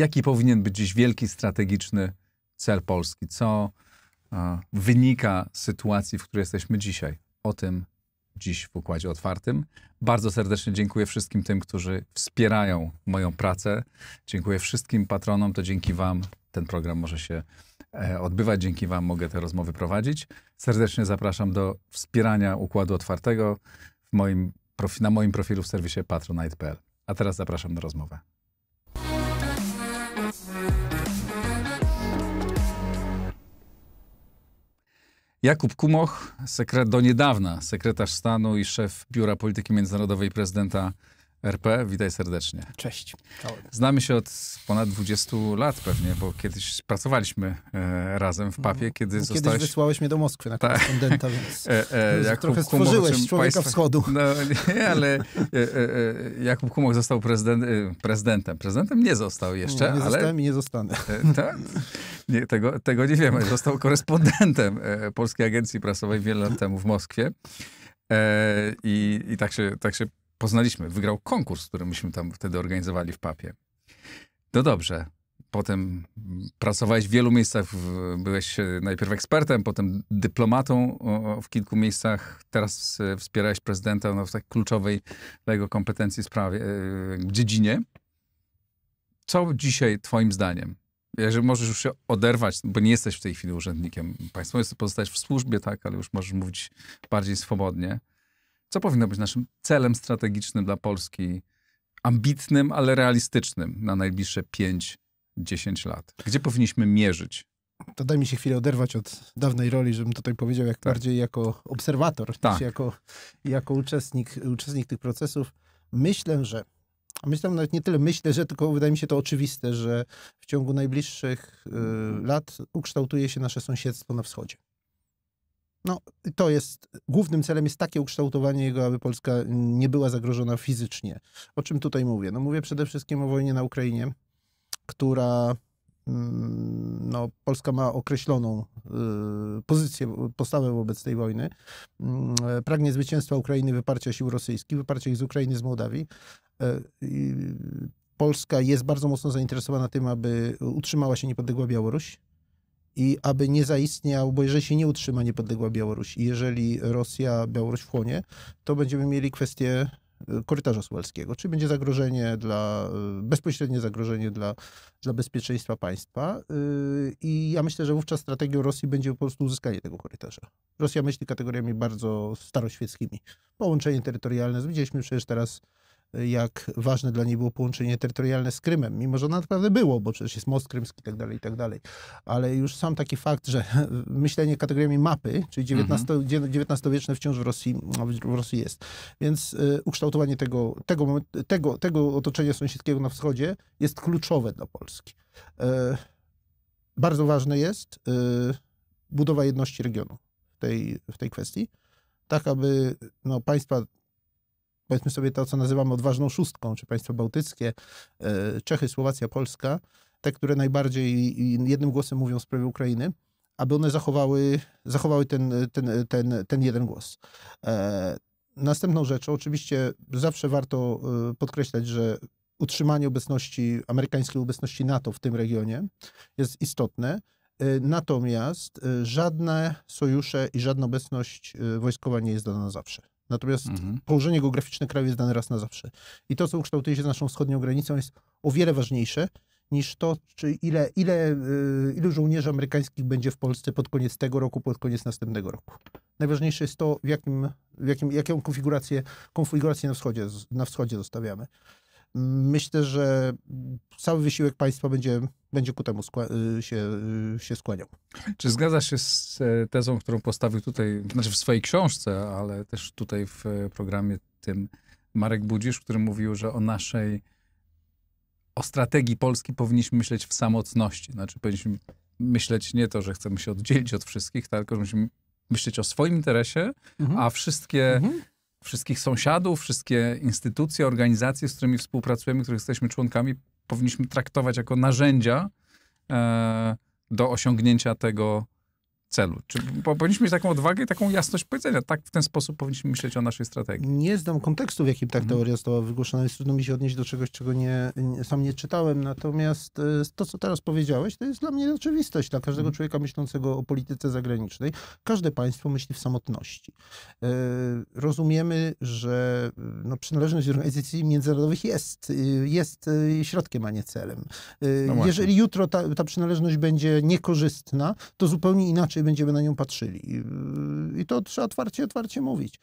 jaki powinien być dziś wielki strategiczny cel Polski? Co e, wynika z sytuacji, w której jesteśmy dzisiaj? O tym dziś w Układzie Otwartym. Bardzo serdecznie dziękuję wszystkim tym, którzy wspierają moją pracę. Dziękuję wszystkim patronom, to dzięki Wam ten program może się e, odbywać. Dzięki Wam mogę te rozmowy prowadzić. Serdecznie zapraszam do wspierania Układu Otwartego moim, na moim profilu w serwisie patronite.pl. A teraz zapraszam do rozmowy. Jakub Kumoch, sekret, do niedawna sekretarz stanu i szef Biura Polityki Międzynarodowej prezydenta RP, witaj serdecznie. Cześć. Znamy się od ponad 20 lat pewnie, bo kiedyś pracowaliśmy e, razem w papie, no, kiedy zostałeś... Kiedyś wysłałeś mnie do Moskwy na Ta. korespondenta, więc e, e, Jakub trochę stworzyłeś człowieka państwa... wschodu. No, nie, ale e, e, e, Jakub Kumok został prezydent, e, prezydentem. Prezydentem nie został jeszcze, no, nie ale... Zostałem i nie zostanę. E, Ta? Nie, tego, tego nie wiemy. Został korespondentem Polskiej Agencji Prasowej wiele lat temu w Moskwie. I, I, tak, się, tak się poznaliśmy, wygrał konkurs, który myśmy tam wtedy organizowali w papie. No dobrze. Potem pracowałeś w wielu miejscach, byłeś e, najpierw ekspertem, potem dyplomatą w kilku miejscach. Teraz e, wspierałeś prezydenta no, w tak kluczowej dla jego kompetencji sprawie, e, dziedzinie. Co dzisiaj twoim zdaniem jeżeli możesz już się oderwać, bo nie jesteś w tej chwili urzędnikiem państwowym, pozostajesz w służbie, tak, ale już możesz mówić bardziej swobodnie co powinno być naszym celem strategicznym dla Polski, ambitnym, ale realistycznym na najbliższe 5-10 lat? Gdzie powinniśmy mierzyć? To daj mi się chwilę oderwać od dawnej roli, żebym tutaj powiedział jak tak. bardziej jako obserwator, tak. czy jako, jako uczestnik, uczestnik tych procesów. Myślę, że Myślę, nawet nie tyle myślę, że tylko wydaje mi się to oczywiste, że w ciągu najbliższych y, lat ukształtuje się nasze sąsiedztwo na wschodzie. No, to jest, głównym celem jest takie ukształtowanie jego, aby Polska nie była zagrożona fizycznie. O czym tutaj mówię? No mówię przede wszystkim o wojnie na Ukrainie, która mm, no, Polska ma określoną y, pozycję, postawę wobec tej wojny. Y, pragnie zwycięstwa Ukrainy, wyparcia sił rosyjskich, wyparcia ich z Ukrainy, z Mołdawii. Y, Polska jest bardzo mocno zainteresowana tym, aby utrzymała się niepodległa Białoruś i aby nie zaistniał, bo jeżeli się nie utrzyma niepodległa Białoruś i jeżeli Rosja Białoruś wchłonie, to będziemy mieli kwestię e, korytarza słowackiego, czyli będzie zagrożenie dla, e, bezpośrednie zagrożenie dla, dla bezpieczeństwa państwa e, i ja myślę, że wówczas strategią Rosji będzie po prostu uzyskanie tego korytarza. Rosja myśli kategoriami bardzo staroświeckimi. Połączenie terytorialne, widzieliśmy przecież teraz jak ważne dla niej było połączenie terytorialne z Krymem, mimo że naprawdę było, bo przecież jest most krymski i tak dalej, i tak dalej. Ale już sam taki fakt, że myślenie kategoriami mapy, czyli XIX-wieczne mhm. wciąż w Rosji, w Rosji jest. Więc y, ukształtowanie tego, tego, tego, tego otoczenia sąsiedzkiego na wschodzie jest kluczowe dla Polski. Y, bardzo ważne jest y, budowa jedności regionu w tej, w tej kwestii, tak aby no, państwa powiedzmy sobie to, co nazywamy odważną szóstką, czy państwa bałtyckie, e, Czechy, Słowacja, Polska, te, które najbardziej jednym głosem mówią w sprawie Ukrainy, aby one zachowały, zachowały ten, ten, ten, ten jeden głos. E, następną rzeczą, oczywiście zawsze warto e, podkreślać, że utrzymanie obecności, amerykańskiej obecności NATO w tym regionie jest istotne. Natomiast żadne sojusze i żadna obecność wojskowa nie jest dana zawsze. Natomiast mhm. położenie geograficzne kraju jest dane raz na zawsze. I to, co ukształtuje się z naszą wschodnią granicą, jest o wiele ważniejsze niż to, czy ile, ile, y, ilu żołnierzy amerykańskich będzie w Polsce pod koniec tego roku, pod koniec następnego roku. Najważniejsze jest to, w jakim, w jakim, jaką konfigurację, konfigurację na, wschodzie, na wschodzie zostawiamy myślę, że cały wysiłek państwa będzie, będzie ku temu y, się, y, się skłaniał. Czy zgadza się z e, tezą, którą postawił tutaj, znaczy w swojej książce, ale też tutaj w e, programie tym Marek Budzisz, który mówił, że o naszej, o strategii Polski powinniśmy myśleć w samotności. Znaczy powinniśmy myśleć nie to, że chcemy się oddzielić od wszystkich, tak, tylko że musimy myśleć o swoim interesie, mhm. a wszystkie mhm wszystkich sąsiadów, wszystkie instytucje, organizacje, z którymi współpracujemy, których jesteśmy członkami, powinniśmy traktować jako narzędzia e, do osiągnięcia tego, celu? Czy powinniśmy mieć taką odwagę i taką jasność powiedzenia? Tak w ten sposób powinniśmy myśleć o naszej strategii. Nie znam kontekstu, w jakim ta mhm. teoria została wygłoszona, więc trudno mi się odnieść do czegoś, czego nie, nie, sam nie czytałem. Natomiast e, to, co teraz powiedziałeś, to jest dla mnie oczywistość. Dla każdego mhm. człowieka myślącego o polityce zagranicznej, każde państwo myśli w samotności. E, rozumiemy, że e, no, przynależność do organizacji międzynarodowych jest, jest środkiem, a nie celem. no jeżeli jutro ta, ta przynależność będzie niekorzystna, to zupełnie inaczej inaczej będziemy na nią patrzyli. I, to trzeba otwarcie, otwarcie mówić.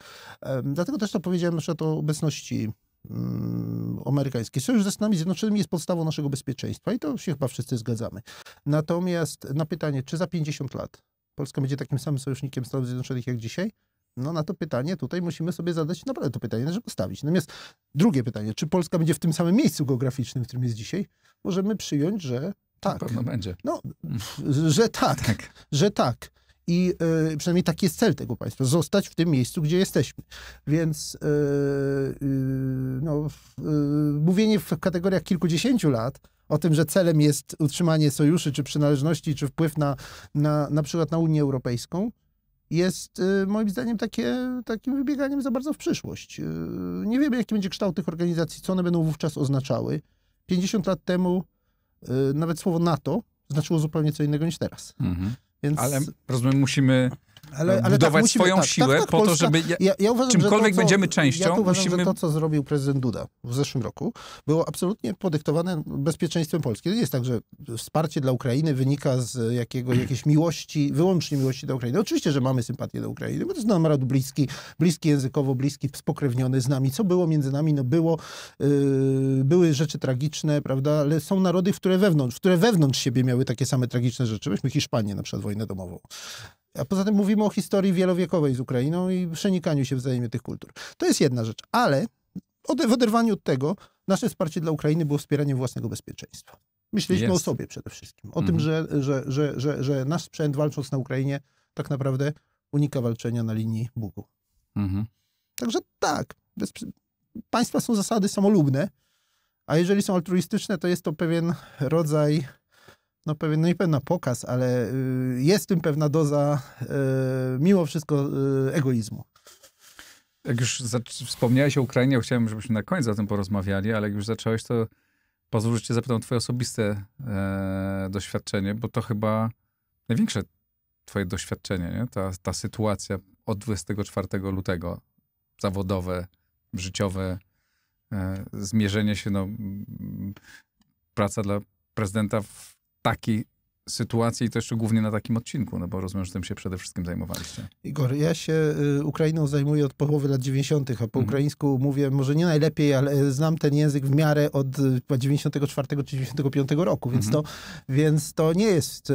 Dlatego też to powiedziałem że to o obecności mm, amerykańskiej. Sojusz ze Stanami Zjednoczonymi jest podstawą naszego bezpieczeństwa i to się chyba wszyscy zgadzamy. Natomiast na pytanie, czy za 50 lat Polska będzie takim samym sojusznikiem Stanów Zjednoczonych jak dzisiaj? No na to pytanie tutaj musimy sobie zadać, naprawdę to pytanie żeby postawić. Natomiast drugie pytanie, czy Polska będzie w tym samym miejscu geograficznym, w którym jest dzisiaj? Możemy przyjąć, że tak. Na pewno będzie. No, że tak, tak. że tak. I y, przynajmniej taki jest cel tego państwa, zostać w tym miejscu, gdzie jesteśmy. Więc y, y, no, y, mówienie w kategoriach kilkudziesięciu lat o tym, że celem jest utrzymanie sojuszy, czy przynależności, czy wpływ na, na, na przykład na Unię Europejską, jest y, moim zdaniem takie, takim wybieganiem za bardzo w przyszłość. Y, nie wiemy, jaki będzie kształt tych organizacji, co one będą wówczas oznaczały. 50 lat temu Y, nawet słowo NATO znaczyło zupełnie co innego niż teraz. Mhm. Więc... Ale rozumiem, musimy ale, ale tak, budować tak, swoją tak, siłę tak, po Polska, to, żeby ja, ja uważam, czymkolwiek to, co, będziemy częścią, ja uważam, musimy... to, co zrobił prezydent Duda w zeszłym roku, było absolutnie podyktowane bezpieczeństwem Polski. To nie jest tak, że wsparcie dla Ukrainy wynika z jakiego, jakiejś miłości, wyłącznie miłości do Ukrainy. Oczywiście, że mamy sympatię do Ukrainy, bo to jest nam naród bliski, bliski językowo, bliski, spokrewniony z nami. Co było między nami? No było, yy, były rzeczy tragiczne, prawda, ale są narody, które wewnątrz, które wewnątrz siebie miały takie same tragiczne rzeczy. Weźmy Hiszpanię na przykład, wojnę domową. A poza tym mówimy o historii wielowiekowej z Ukrainą i przenikaniu się wzajemnie tych kultur. To jest jedna rzecz, ale w oderwaniu od tego nasze wsparcie dla Ukrainy było wspieranie własnego bezpieczeństwa. Myśleliśmy o sobie przede wszystkim. O tym, mhm. że, że, że, że, nasz sprzęt walcząc na Ukrainie tak naprawdę unika walczenia na linii Bugu. Mhm. Także tak, państwa są zasady samolubne, a jeżeli są altruistyczne, to jest to pewien rodzaj no pewien, no nie pewna pokaz, ale y, jest w tym pewna doza y, mimo wszystko y, egoizmu. Jak już wspomniałeś o Ukrainie, chciałem, żebyśmy na końcu o tym porozmawiali, ale jak już zacząłeś, to pozwól, że cię zapytam o twoje osobiste e, doświadczenie, bo to chyba największe twoje doświadczenie, nie? Ta, ta sytuacja od 24 lutego, zawodowe, życiowe, e, zmierzenie się, no, praca dla prezydenta w tá aqui sytuacji i to jeszcze głównie na takim odcinku, no bo rozumiem, że tym się przede wszystkim zajmowaliście. Igor, ja się y, Ukrainą zajmuję od połowy lat 90., a po mhm. ukraińsku mówię może nie najlepiej, ale znam ten język w miarę od 94 y, czy 95 roku, więc, mhm. to, więc to nie jest y,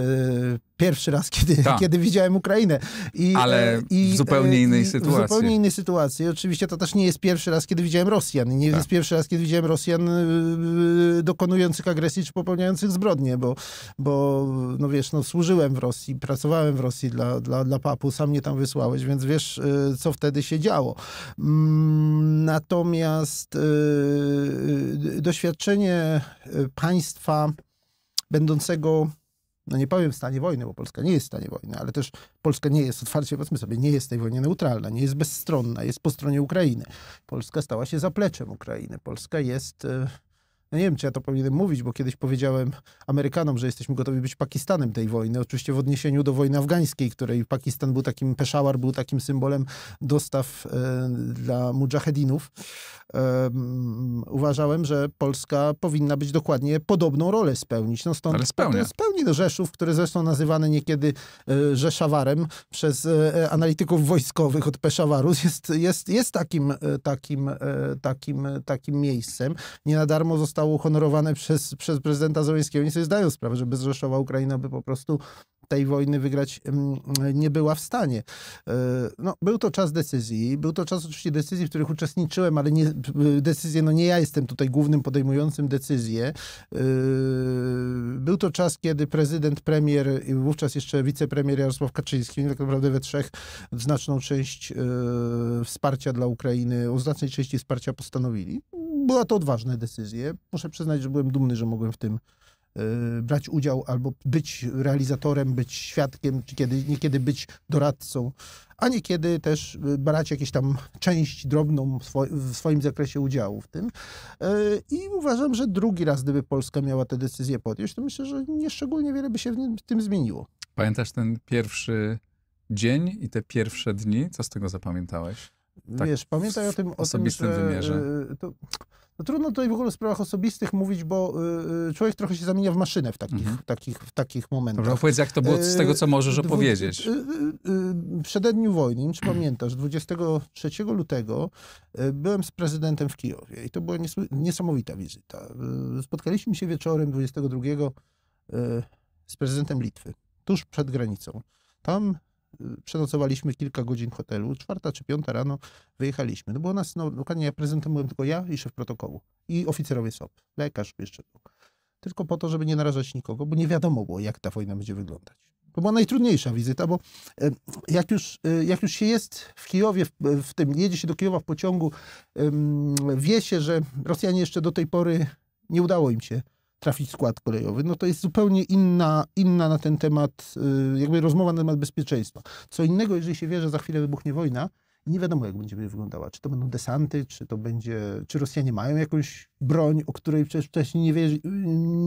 pierwszy raz, kiedy, tak. kiedy widziałem Ukrainę. I, Ale e, i, w zupełnie e, innej i, sytuacji. W zupełnie innej sytuacji. Oczywiście to też nie jest pierwszy raz, kiedy widziałem Rosjan. Nie Ta. jest pierwszy raz, kiedy widziałem Rosjan dokonujących agresji czy popełniających zbrodnie, bo, bo no wiesz, no służyłem w Rosji, pracowałem w Rosji dla, dla, dla papu, sam mnie tam wysłałeś, więc wiesz, y, co wtedy się działo. Mm, natomiast y, y, doświadczenie państwa będącego no nie powiem w stanie wojny, bo Polska nie jest w stanie wojny, ale też Polska nie jest, otwarcie powiedzmy sobie, nie jest tej wojnie neutralna, nie jest bezstronna, jest po stronie Ukrainy. Polska stała się zapleczem Ukrainy. Polska jest ja no nie wiem, czy ja to powinienem mówić, bo kiedyś powiedziałem Amerykanom, że jesteśmy gotowi być Pakistanem tej wojny. Oczywiście w odniesieniu do wojny afgańskiej, której Pakistan był takim, Peshawar był takim symbolem dostaw e, dla mujahedinów. E, uważałem, że Polska powinna być dokładnie podobną rolę spełnić. No stąd Ale spełnia. Spełni do Rzeszów, które zresztą nazywane niekiedy e, Rzeszawarem przez e, e, analityków wojskowych od Peszawaru jest, jest, jest takim, e, takim, takim, takim miejscem. Nie na darmo zostało zostało uhonorowane przez, przez prezydenta Zoleńskiego. Oni sobie zdają sprawę, że bez Ukraina by po prostu tej wojny wygrać mm, nie była w stanie. E, no, był to czas decyzji, był to czas oczywiście decyzji, w których uczestniczyłem, ale nie, decyzje, no nie ja jestem tutaj głównym podejmującym decyzję. E, był to czas, kiedy prezydent, premier i wówczas jeszcze wicepremier Jarosław Kaczyński, tak naprawdę we trzech znaczną część e, wsparcia dla Ukrainy, o znacznej części wsparcia postanowili była to odważne decyzje. Muszę przyznać, że byłem dumny, że mogłem w tym e, brać udział albo być realizatorem, być świadkiem, czy kiedy, niekiedy być doradcą, a niekiedy też e, brać jakieś tam część drobną w swoim zakresie udziału w tym. E, I uważam, że drugi raz, gdyby Polska miała tę decyzję podjąć, to myślę, że nie szczególnie wiele by się w tym zmieniło. Pamiętasz ten pierwszy dzień i te pierwsze dni? Co z tego zapamiętałeś? Tak, Wiesz, pamiętaj o tym, o tym że, wymiarze. Y, to, no trudno tutaj w ogóle o sprawach osobistych mówić, bo y, y, człowiek trochę się zamienia w maszynę w takich, mm -hmm. takich, w takich momentach. Dobra, powiedz, jak to było z tego, co y, możesz Dwu opowiedzieć. Y, y, przededniu wojny, nie czy pamiętasz, 23 lutego byłem z prezydentem w Kijowie i to była niesamowita wizyta. Spotkaliśmy się wieczorem 22 z prezydentem Litwy, tuż przed granicą. Tam Przenocowaliśmy kilka godzin w hotelu. Czwarta czy piąta rano wyjechaliśmy. No u nas, no dokładnie ja prezentem byłem tylko ja i szef protokołu. I oficerowie SOP. Lekarz jeszcze był. Tylko po to, żeby nie narażać nikogo, bo nie wiadomo było, jak ta wojna będzie wyglądać. To była najtrudniejsza wizyta, bo e, jak już, e, jak już się jest w Kijowie, w, tym, jedzie się do Kijowa w pociągu, wie się, że Rosjanie jeszcze do tej pory nie udało im się trafić skład kolejowy, no to jest zupełnie inna, inna na ten temat, y, jakby rozmowa na temat bezpieczeństwa. Co innego, jeżeli się wie, że za chwilę wybuchnie wojna, nie wiadomo, jak będzie wyglądała. Czy to będą desanty, czy to będzie, czy Rosjanie mają jakąś broń, o której przecież wcześniej nie, wie,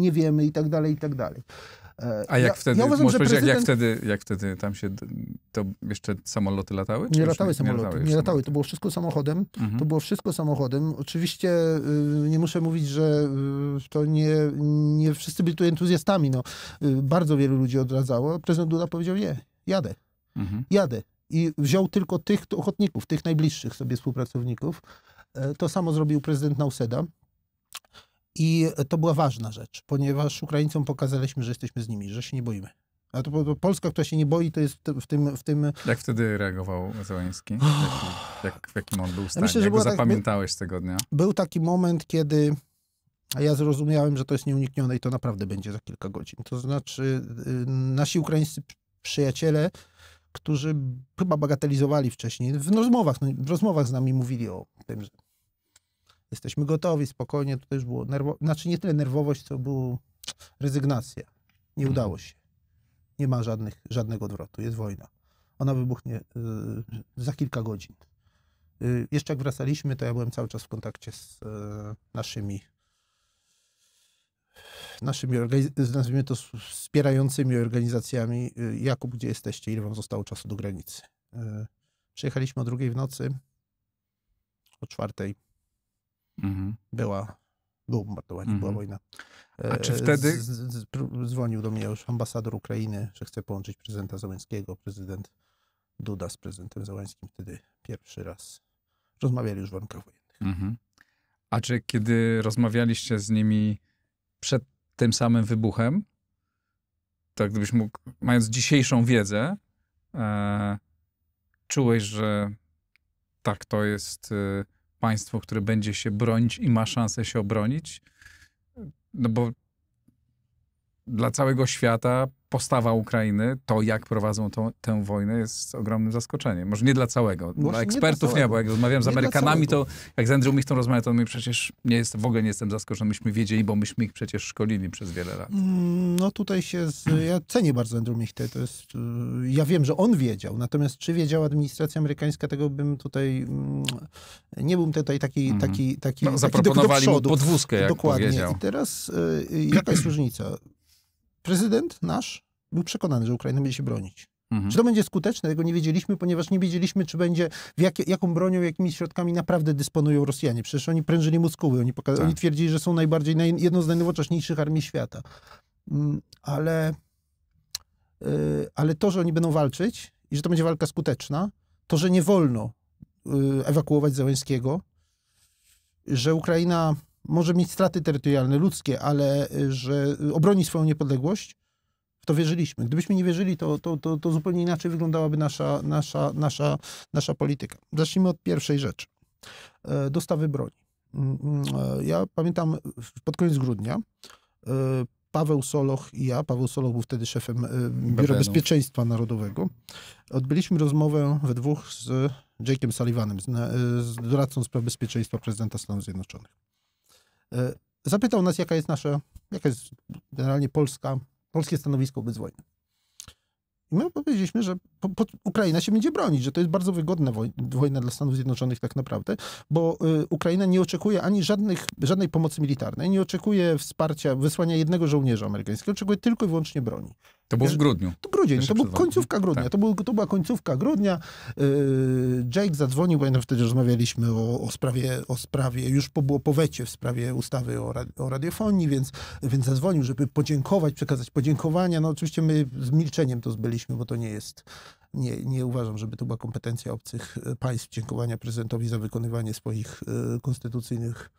nie wiemy i tak dalej, i tak dalej. E, A jak ja, wtedy, ja uważam, prezydent... jak, jak, wtedy, jak wtedy tam się, to jeszcze samoloty latały? nie latały samoloty, nie latały, nie latały. to było wszystko samochodem, mhm. to było wszystko samochodem. Oczywiście y, nie muszę mówić, że y, to nie, nie wszyscy byli tu entuzjastami, no. Y, bardzo wielu ludzi odradzało, prezydent Duda powiedział nie, jadę, mhm. jadę. I wziął tylko tych ochotników, tych najbliższych sobie współpracowników. E, to samo zrobił prezydent Nauseda. I to była ważna rzecz, ponieważ Ukraińcom pokazaliśmy, że jesteśmy z nimi, że się nie boimy. A to, to Polska, która się nie boi, to jest w tym... W tym... Jak wtedy reagował Zeleński? Oh. Jak, jak, w jakim on był stanie? Ja myślę, że jak go tak- zapamiętałeś tego dnia? Był taki moment, kiedy ja zrozumiałem, że to jest nieuniknione i to naprawdę będzie za kilka godzin. To znaczy y, nasi ukraińscy przyjaciele, którzy chyba bagatelizowali wcześniej, w rozmowach, no, w rozmowach z nami mówili o tym, że jesteśmy gotowi, spokojnie, to też było nerwo... znaczy nie tyle nerwowość, co było rezygnacja. Nie mhm. udało się. Nie ma żadnych, żadnego odwrotu, jest wojna. Ona wybuchnie y, za kilka godzin. Y, jeszcze jak wracaliśmy, to ja byłem cały czas w kontakcie z y, naszymi naszymi, nazwijmy to, wspierającymi organizacjami. Y, Jakub, gdzie jesteście? Ile wam zostało czasu do granicy? Y, przyjechaliśmy o drugiej w nocy, o czwartej Mhm. Była, był bombardowanie, mhm. była wojna. A czy wtedy... Z, z, z, dzwonił do mnie już ambasador Ukrainy, że chce połączyć prezydenta Załęckiego, prezydent Duda z prezydentem Załęckim wtedy pierwszy raz. Rozmawiali już w warunkach wojennych. Mhm. A czy kiedy rozmawialiście z nimi przed tym samym wybuchem, tak gdybyś mógł, mając dzisiejszą wiedzę, e, czułeś, że tak to jest... E, państwo, które będzie się bronić i ma szansę się obronić. No bo dla całego świata postawa Ukrainy, to jak prowadzą tą, tę wojnę jest ogromnym zaskoczeniem. Może nie dla całego, dla ekspertów nie, dla nie, bo jak rozmawiam z Amerykanami, to jak z Andrew Michtą rozmawiam, to mi przecież nie jest, w ogóle nie jestem zaskoczony, myśmy wiedzieli, bo myśmy ich przecież szkolili przez wiele lat. Mm, no tutaj się, z, ja cenię bardzo Andrew Michtę, to jest, y, ja wiem, że on wiedział, natomiast czy wiedziała administracja amerykańska, tego bym tutaj, mm, nie bym tutaj taki, mhm. taki, taki, no, taki zaproponowali do, do mu podwózkę, jak Dokładnie. Powiedział. I teraz y, y, jaka jest różnica? prezydent nasz był przekonany, że Ukraina będzie się bronić. Mhm. Czy to będzie skuteczne? Tego nie wiedzieliśmy, ponieważ nie wiedzieliśmy, czy będzie, jakie, jaką bronią, jakimi środkami naprawdę dysponują Rosjanie. Przecież oni prężyli muskuły, oni, tak. oni twierdzili, że są najbardziej, naj, jedną z najnowocześniejszych armii świata. Mm, ale, y, ale to, że oni będą walczyć i że to będzie walka skuteczna, to, że nie wolno y, ewakuować Zełańskiego, że Ukraina może mieć straty terytorialne, ludzkie, ale y, że obroni swoją niepodległość, w to wierzyliśmy. Gdybyśmy nie wierzyli, to, to, to, to zupełnie inaczej wyglądałaby nasza, nasza, nasza, nasza polityka. Zacznijmy od pierwszej rzeczy. E, dostawy broni. Mm, mm, e, ja pamiętam pod koniec grudnia e, Paweł Soloch i ja, Paweł Soloch był wtedy szefem Biura Bezpieczeństwa Narodowego, odbyliśmy rozmowę we dwóch z Jake'em Sullivanem, z, doradcą spraw bezpieczeństwa prezydenta Stanów Zjednoczonych. E, zapytał nas, jaka jest nasza, jaka jest generalnie Polska, polskie stanowisko wobec wojny. I my powiedzieliśmy, że po, po Ukraina się będzie bronić, że to jest bardzo wygodna wojna dla Stanów Zjednoczonych tak naprawdę, bo y, Ukraina nie oczekuje ani żadnych, żadnej pomocy militarnej, nie oczekuje wsparcia, wysłania jednego żołnierza amerykańskiego, oczekuje tylko i wyłącznie broni. To było w grudniu. To grudzień, to była końcówka grudnia. Tak. To, był, to była końcówka grudnia. Yy, Jake zadzwonił, bo wtedy rozmawialiśmy o, o, sprawie, o sprawie, już po, było po wecie w sprawie ustawy o, o radiofonii, więc, więc zadzwonił, żeby podziękować, przekazać podziękowania. No oczywiście my z milczeniem to zbyliśmy, bo to nie jest nie, nie uważam, żeby to była kompetencja obcych państw dziękowania prezydentowi za wykonywanie swoich yy, konstytucyjnych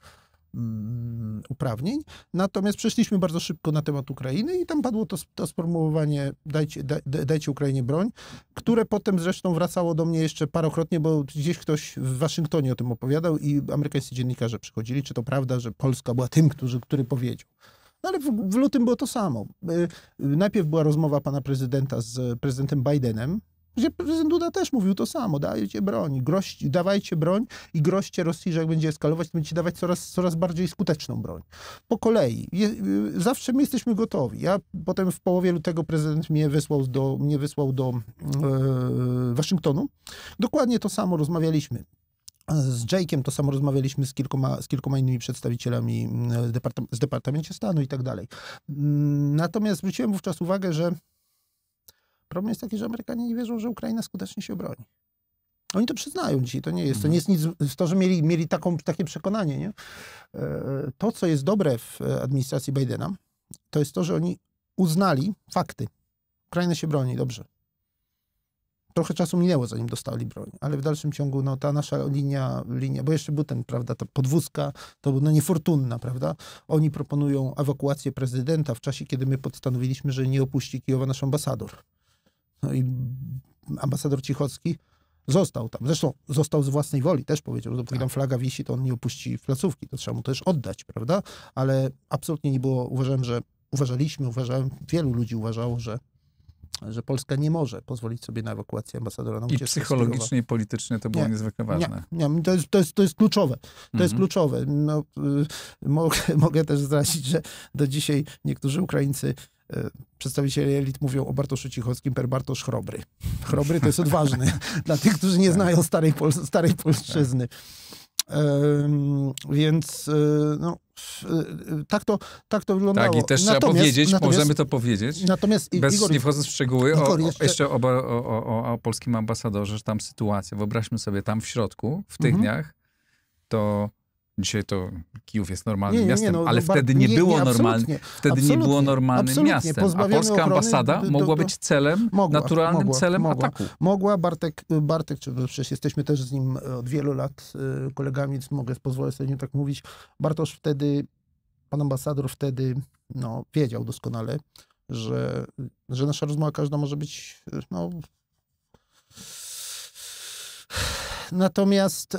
Mm, uprawnień. Natomiast przeszliśmy bardzo szybko na temat Ukrainy i tam padło to, to sformułowanie dajcie, da, dajcie Ukrainie broń, które potem zresztą wracało do mnie jeszcze parokrotnie, bo gdzieś ktoś w Waszyngtonie o tym opowiadał i amerykańscy dziennikarze przychodzili, czy to prawda, że Polska była tym, który, który powiedział. No ale w, w lutym było to samo. Y, najpierw była rozmowa pana prezydenta z prezydentem Bidenem, gdzie prezydent Duda też mówił to samo, dajcie broń, grość, dawajcie broń i groźcie Rosji, że jak będzie eskalować, to będziecie dawać coraz, coraz bardziej skuteczną broń. Po kolei, je, y, zawsze my jesteśmy gotowi. Ja potem w połowie lutego prezydent mnie wysłał do, mnie wysłał do e, Waszyngtonu. Dokładnie to samo rozmawialiśmy. Z Jake'em, to samo rozmawialiśmy z kilkoma, z kilkoma innymi przedstawicielami z, mm, e, Departam z Departamencie Stanu i tak dalej. Mm, natomiast zwróciłem wówczas uwagę, że Problem jest taki, że Amerykanie nie wierzą, że Ukraina skutecznie się obroni. Oni to przyznają dzisiaj, to nie jest, to mhm. nie jest nic, to, że mieli, mieli taką, takie przekonanie, nie? E, e, to, co jest dobre w e, administracji Bidena, to jest to, że oni uznali fakty. Ukraina się broni, dobrze. Trochę czasu minęło, zanim dostali broń, ale w dalszym ciągu no, ta nasza linia, linia, bo jeszcze był ten, prawda, ta podwózka, to była no, niefortunna, prawda? Oni proponują ewakuację prezydenta w czasie, kiedy my postanowiliśmy, że nie opuści Kijowa nasz ambasador. No i ambasador Cichocki został tam. Zresztą został z własnej woli, też powiedział, że dopóki tam tak. flaga wisi, to on nie opuści placówki. To trzeba mu też oddać, prawda? Ale absolutnie nie było, uważam, że uważaliśmy, uważałem, wielu ludzi uważało, że że Polska nie może pozwolić sobie na ewakuację ambasadora na I psychologicznie i politycznie to było nie, niezwykle ważne. Nie, nie, to, jest, to, jest, to jest kluczowe. To mm -hmm. jest mhm. kluczowe. No, y, mogę, mogę też zdradzić, że do dzisiaj niektórzy Ukraińcy E, przedstawiciele elit mówią o Bartoszu Cichowskim per Bartosz Chrobry. Chrobry to jest odważny dla tych, którzy nie tak. znają starej, Pol starej polszczyzny. Tak. więc e, no, e, tak to, tak to wyglądało. Tak, i też natomiast, trzeba powiedzieć, możemy to powiedzieć, natomiast, bez, Igor, nie wchodząc w szczegóły, Igor, o, o, jeszcze, o, o, o, polskim ambasadorze, że tam sytuacja, wyobraźmy sobie tam w środku, w tych mhm. dniach, to Dzisiaj to Kijów jest normalnym nie, miastem, nie, no, ale no, wtedy nie, było normalnym. Wtedy nie było normalnym miastem. A polska ambasada do, mogła być celem, mogła, naturalnym mogła, celem mogła, ataku. Mogła Bartek, Bartek, czy przecież jesteśmy też z nim od wielu lat y, kolegami, więc mogę pozwolę sobie nie tak mówić. Bartosz wtedy, pan ambasador wtedy no, wiedział doskonale, że, że nasza rozmowa każda może być no, Natomiast y,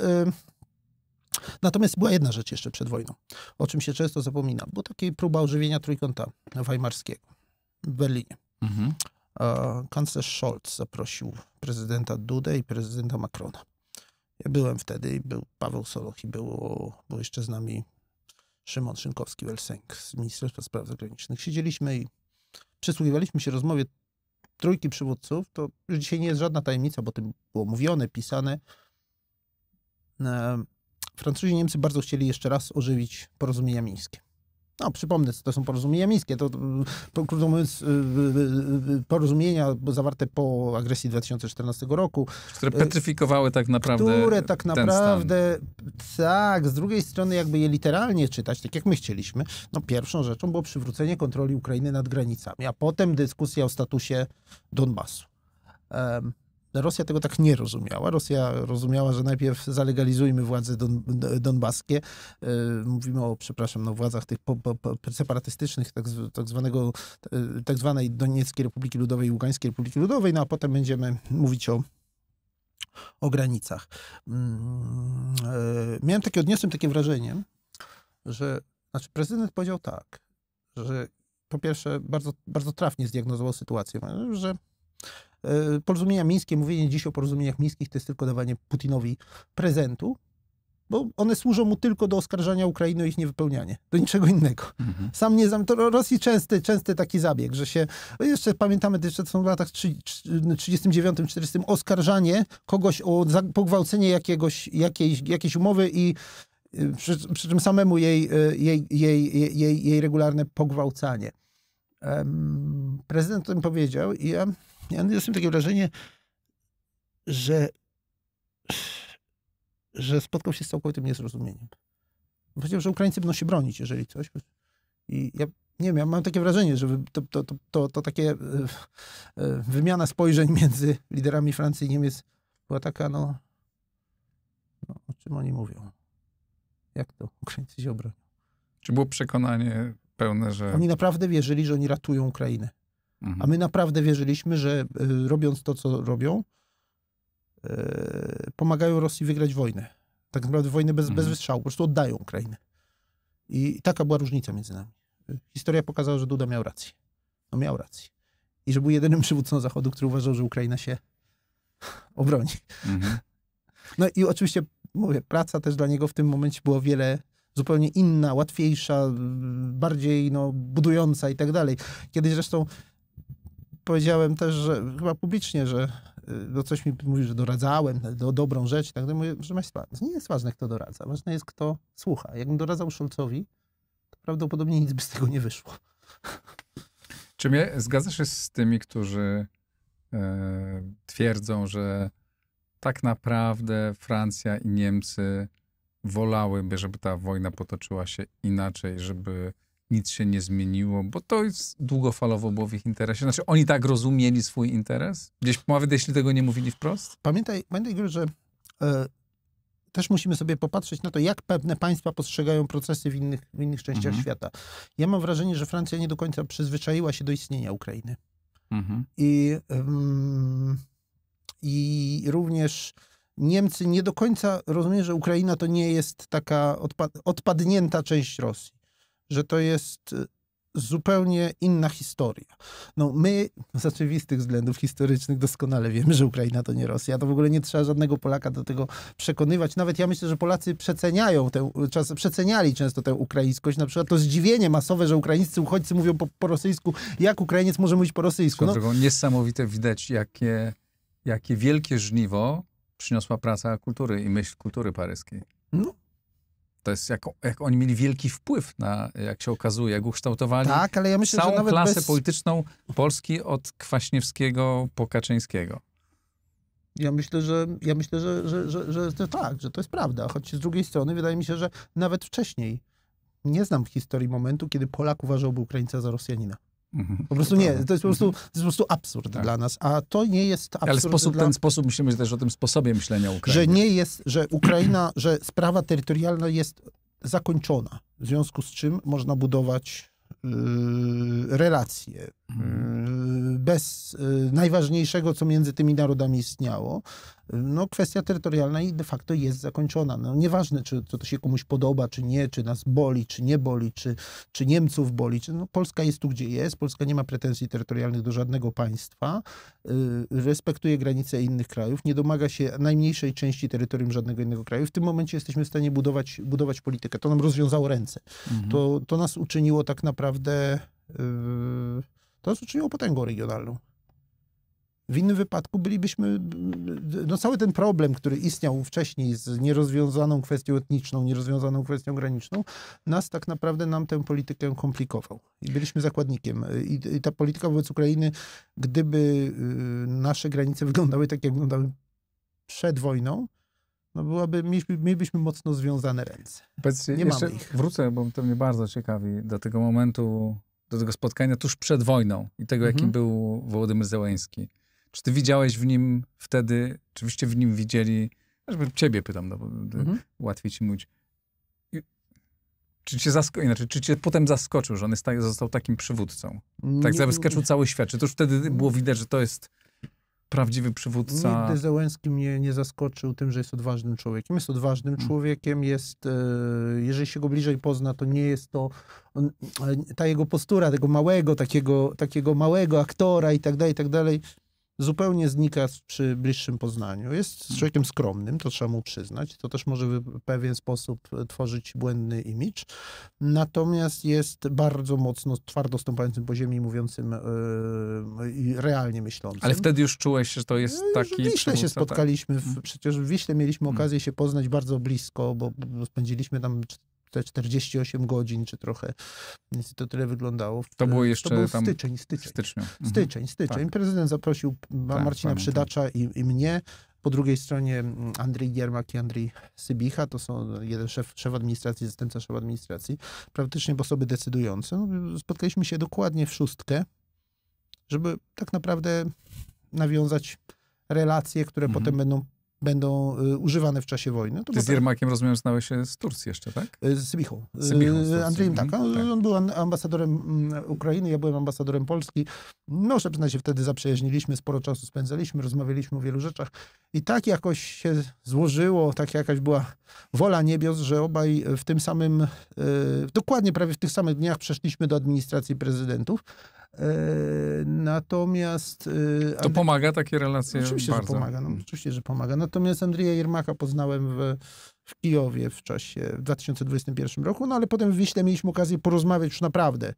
Natomiast była jedna rzecz jeszcze przed wojną, o czym się często zapomina. Była taka próba ożywienia trójkąta weimarskiego w Berlinie. Mhm. Kanclerz Scholz zaprosił prezydenta Dudę i prezydenta Macrona. Ja byłem wtedy i był Paweł Soloch i było, był jeszcze z nami Szymon Szynkowski-Welsenk z Ministerstwa Spraw Zagranicznych. Siedzieliśmy i przysłuchiwaliśmy się rozmowie trójki przywódców. To już dzisiaj nie jest żadna tajemnica, bo tym było mówione, pisane. E, Francuzi i Niemcy bardzo chcieli jeszcze raz ożywić porozumienia mińskie. No, przypomnę, co to są porozumienia mińskie. To, krótko mówiąc, y, y, y, porozumienia zawarte po agresji 2014 roku. Które petryfikowały tak naprawdę. Które tak naprawdę. Tak, z drugiej strony, jakby je literalnie czytać, tak jak my chcieliśmy, no pierwszą rzeczą było przywrócenie kontroli Ukrainy nad granicami, a potem dyskusja o statusie Donbasu. Um, Rosja tego tak nie rozumiała. Rosja rozumiała, że najpierw zalegalizujmy władze don, donbaskie. E, mówimy o, przepraszam, no, władzach tych po, po, separatystycznych, tak, tak, zwanego, e, tak zwanej Donieckiej Republiki Ludowej i Ługańskiej Republiki Ludowej, no a potem będziemy mówić o o granicach. Mm, e, miałem takie, odniosłem takie wrażenie, że znaczy prezydent powiedział tak, że po pierwsze bardzo, bardzo trafnie zdiagnozował sytuację, że E, porozumienia mińskie, mówienie dziś o porozumieniach mińskich to jest tylko dawanie Putinowi prezentu, bo one służą mu tylko do oskarżania Ukrainy o ich niewypełnianie, do niczego innego. Mhm. Sam nie znam, to Rosji częsty, częsty taki zabieg, że się, no jeszcze pamiętamy, jeszcze to są w latach 39-40, no oskarżanie kogoś o pogwałcenie jakiegoś, jakiejś, jakiejś umowy i y, przy, przy czym samemu jej, y, jej, jej, jej, jej, jej regularne pogwałcanie. Prezydent o tym powiedział i ja ja jestem takie wrażenie, że, że spotkał się z całkowitym niezrozumieniem. Powiedział, że Ukraińcy będą się bronić, jeżeli coś. I ja nie wiem, ja mam takie wrażenie, że to, to, to, to, to takie e, e, wymiana spojrzeń między liderami Francji i Niemiec była taka, no, no o czym oni mówią? Jak to Ukraińcy się obronią? Czy było przekonanie pełne, że... Oni naprawdę wierzyli, że oni ratują Ukrainę. Mhm. A my naprawdę wierzyliśmy, że e, robiąc to, co robią, e, pomagają Rosji wygrać wojnę. Tak naprawdę wojnę bez, mhm. bez wystrzału, po prostu oddają Ukrainę. I taka była różnica między nami. Historia pokazała, że Duda miał rację. No miał rację. I że był jedynym przywódcą Zachodu, który uważał, że Ukraina się obroni. Mhm. No i oczywiście, mówię, praca też dla niego w tym momencie była wiele zupełnie inna, łatwiejsza, bardziej no, budująca i tak dalej. Kiedyś zresztą powiedziałem też, że chyba publicznie, że y, no coś mi mówi, że doradzałem do dobrą rzecz. Tak, mówię, że Państwa, nie jest ważne, kto doradza. Ważne jest, kto słucha. Jakbym doradzał Szulcowi, to prawdopodobnie nic by z tego nie wyszło. Czy mnie zgadzasz się z tymi, którzy e, twierdzą, że tak naprawdę Francja i Niemcy wolałyby, żeby ta wojna potoczyła się inaczej, żeby nic się nie zmieniło, bo to jest długofalowo było w ich interesie. Znaczy oni tak rozumieli swój interes? Gdzieś nawet jeśli tego nie mówili wprost? Pamiętaj, pamiętaj że e, też musimy sobie popatrzeć na to, jak pewne państwa postrzegają procesy w innych, w innych częściach mhm. świata. Ja mam wrażenie, że Francja nie do końca przyzwyczaiła się do istnienia Ukrainy. Mhm. I, I również Niemcy nie do końca rozumieją, że Ukraina to nie jest taka odpadnięta część Rosji że to jest y, zupełnie inna historia. No, my z oczywistych względów historycznych doskonale wiemy, że Ukraina to nie Rosja. To w ogóle nie trzeba żadnego Polaka do tego przekonywać. Nawet ja myślę, że Polacy przeceniają tę, czas, przeceniali często tę ukraińskość. Na przykład to zdziwienie masowe, że ukraińscy uchodźcy mówią po, po rosyjsku. Jak Ukrainiec może mówić po rosyjsku? No. Drogą, niesamowite widać, jakie, jakie wielkie żniwo przyniosła praca kultury i myśl kultury paryskiej. No, to jest jak, jak oni mieli wielki wpływ na, jak się okazuje, jak ukształtowali tak, ale ja myślę, całą że nawet klasę bez... polityczną Polski od Kwaśniewskiego po Kaczyńskiego. Ja myślę, że, ja myślę że, że, że, że, że tak, że to jest prawda. Choć z drugiej strony wydaje mi się, że nawet wcześniej nie znam w historii momentu, kiedy Polak uważałby Ukraińca za Rosjanina. Mhm. Po prostu nie, to jest po prostu, mhm. to jest po prostu absurd tak. dla nas, a to nie jest absurd. Ale sposób, dla... ten sposób myślimy też o tym sposobie myślenia Ukrainy. Że nie jest, że Ukraina, że sprawa terytorialna jest zakończona, w związku z czym można budować yy, relacje, mhm. yy, bez y, najważniejszego, co między tymi narodami istniało, no, kwestia terytorialna i de facto jest zakończona. No, nieważne, czy to, to się komuś podoba, czy nie, czy nas boli, czy nie boli, czy, czy Niemców boli. Czy, no, Polska jest tu, gdzie jest. Polska nie ma pretensji terytorialnych do żadnego państwa. Y, respektuje granice innych krajów. Nie domaga się najmniejszej części terytorium żadnego innego kraju. W tym momencie jesteśmy w stanie budować, budować politykę. To nam rozwiązało ręce. Mhm. To, to nas uczyniło tak naprawdę... Yy, to nas uczyniło potęgą regionalną. W innym wypadku bylibyśmy, no cały ten problem, który istniał wcześniej z nierozwiązaną kwestią etniczną, nierozwiązaną kwestią graniczną, nas tak naprawdę, nam tę politykę komplikował. I byliśmy zakładnikiem. I, i ta polityka wobec Ukrainy, gdyby y, nasze granice wyglądały tak, jak wyglądały przed wojną, no byłaby, mieliśmy, mielibyśmy mocno związane ręce. nie mamy ich. wrócę, bo to mnie bardzo ciekawi do tego momentu do tego spotkania tuż przed wojną i tego, mhm. jakim był Wołodymyr Zełański. Czy ty widziałeś w nim wtedy, oczywiście w nim widzieli, żeby ciebie pytam, no, y, mhm. łatwiej ci mówić, czy cię, zasko- inaczej, czy cię potem zaskoczył, że on jest został takim przywódcą? Tak zaskoczył cały świat. Czy to już wtedy było widać, że to jest prawdziwy przywódca. Nigdy Zełenski mnie nie zaskoczył tym, że jest odważnym człowiekiem. Jest odważnym hmm. człowiekiem, jest, e, jeżeli się go bliżej pozna, to nie jest to ta jego postura, tego małego, takiego, takiego małego aktora i tak dalej, i tak dalej zupełnie znika przy bliższym poznaniu. Jest mm. człowiekiem skromnym, to trzeba mu przyznać. To też może w pewien sposób e, tworzyć błędny imidż. Natomiast jest bardzo mocno, twardo stąpającym po ziemi, mówiącym e, i yy, realnie myślącym. Ale wtedy już czułeś, że to e, jest taki... W Wiśle się tak. spotkaliśmy, w, mm. przecież w Wiśle mieliśmy mm. okazję się poznać bardzo blisko, bo spędziliśmy tam te 48 godzin, czy trochę. Więc to tyle wyglądało. To było jeszcze to był tam... styczeń, styczeń. Styczniu. Mhm. Styczeń, styczeń. Tak. Prezydent zaprosił tak, Marcina Przydacza i, i mnie. Po drugiej stronie mm, Andrzej Giermak i Andrzej Sybicha, to są jeden szef, szef administracji, zastępca szef administracji, praktycznie osoby decydujące. No, spotkaliśmy się dokładnie w szóstkę, żeby tak naprawdę nawiązać relacje, które mhm. potem będą będą y, używane w czasie wojny. Ty z Jermakiem, tak... rozumiem, znałeś się z Turcji jeszcze, tak? Y, z Sybichą. Sybichą z y, Andrzejem, tak. Mhm. On, tak. on, był ambasadorem mm, Ukrainy, ja byłem ambasadorem Polski. No, przyznać, się wtedy zaprzyjaźniliśmy, sporo czasu spędzaliśmy, rozmawialiśmy o wielu rzeczach. I tak jakoś się złożyło, tak jakaś była wola niebios, że obaj w tym samym, dokładnie prawie w tych samych dniach przeszliśmy do administracji prezydentów. E, natomiast. E, to pomaga takie relacje? Oczywiście, bardzo. że pomaga. No, oczywiście, że pomaga. Natomiast Andrzeja Jermaka poznałem w, w Kijowie w czasie w 2021 roku, no ale potem w Wiśle mieliśmy okazję porozmawiać już naprawdę.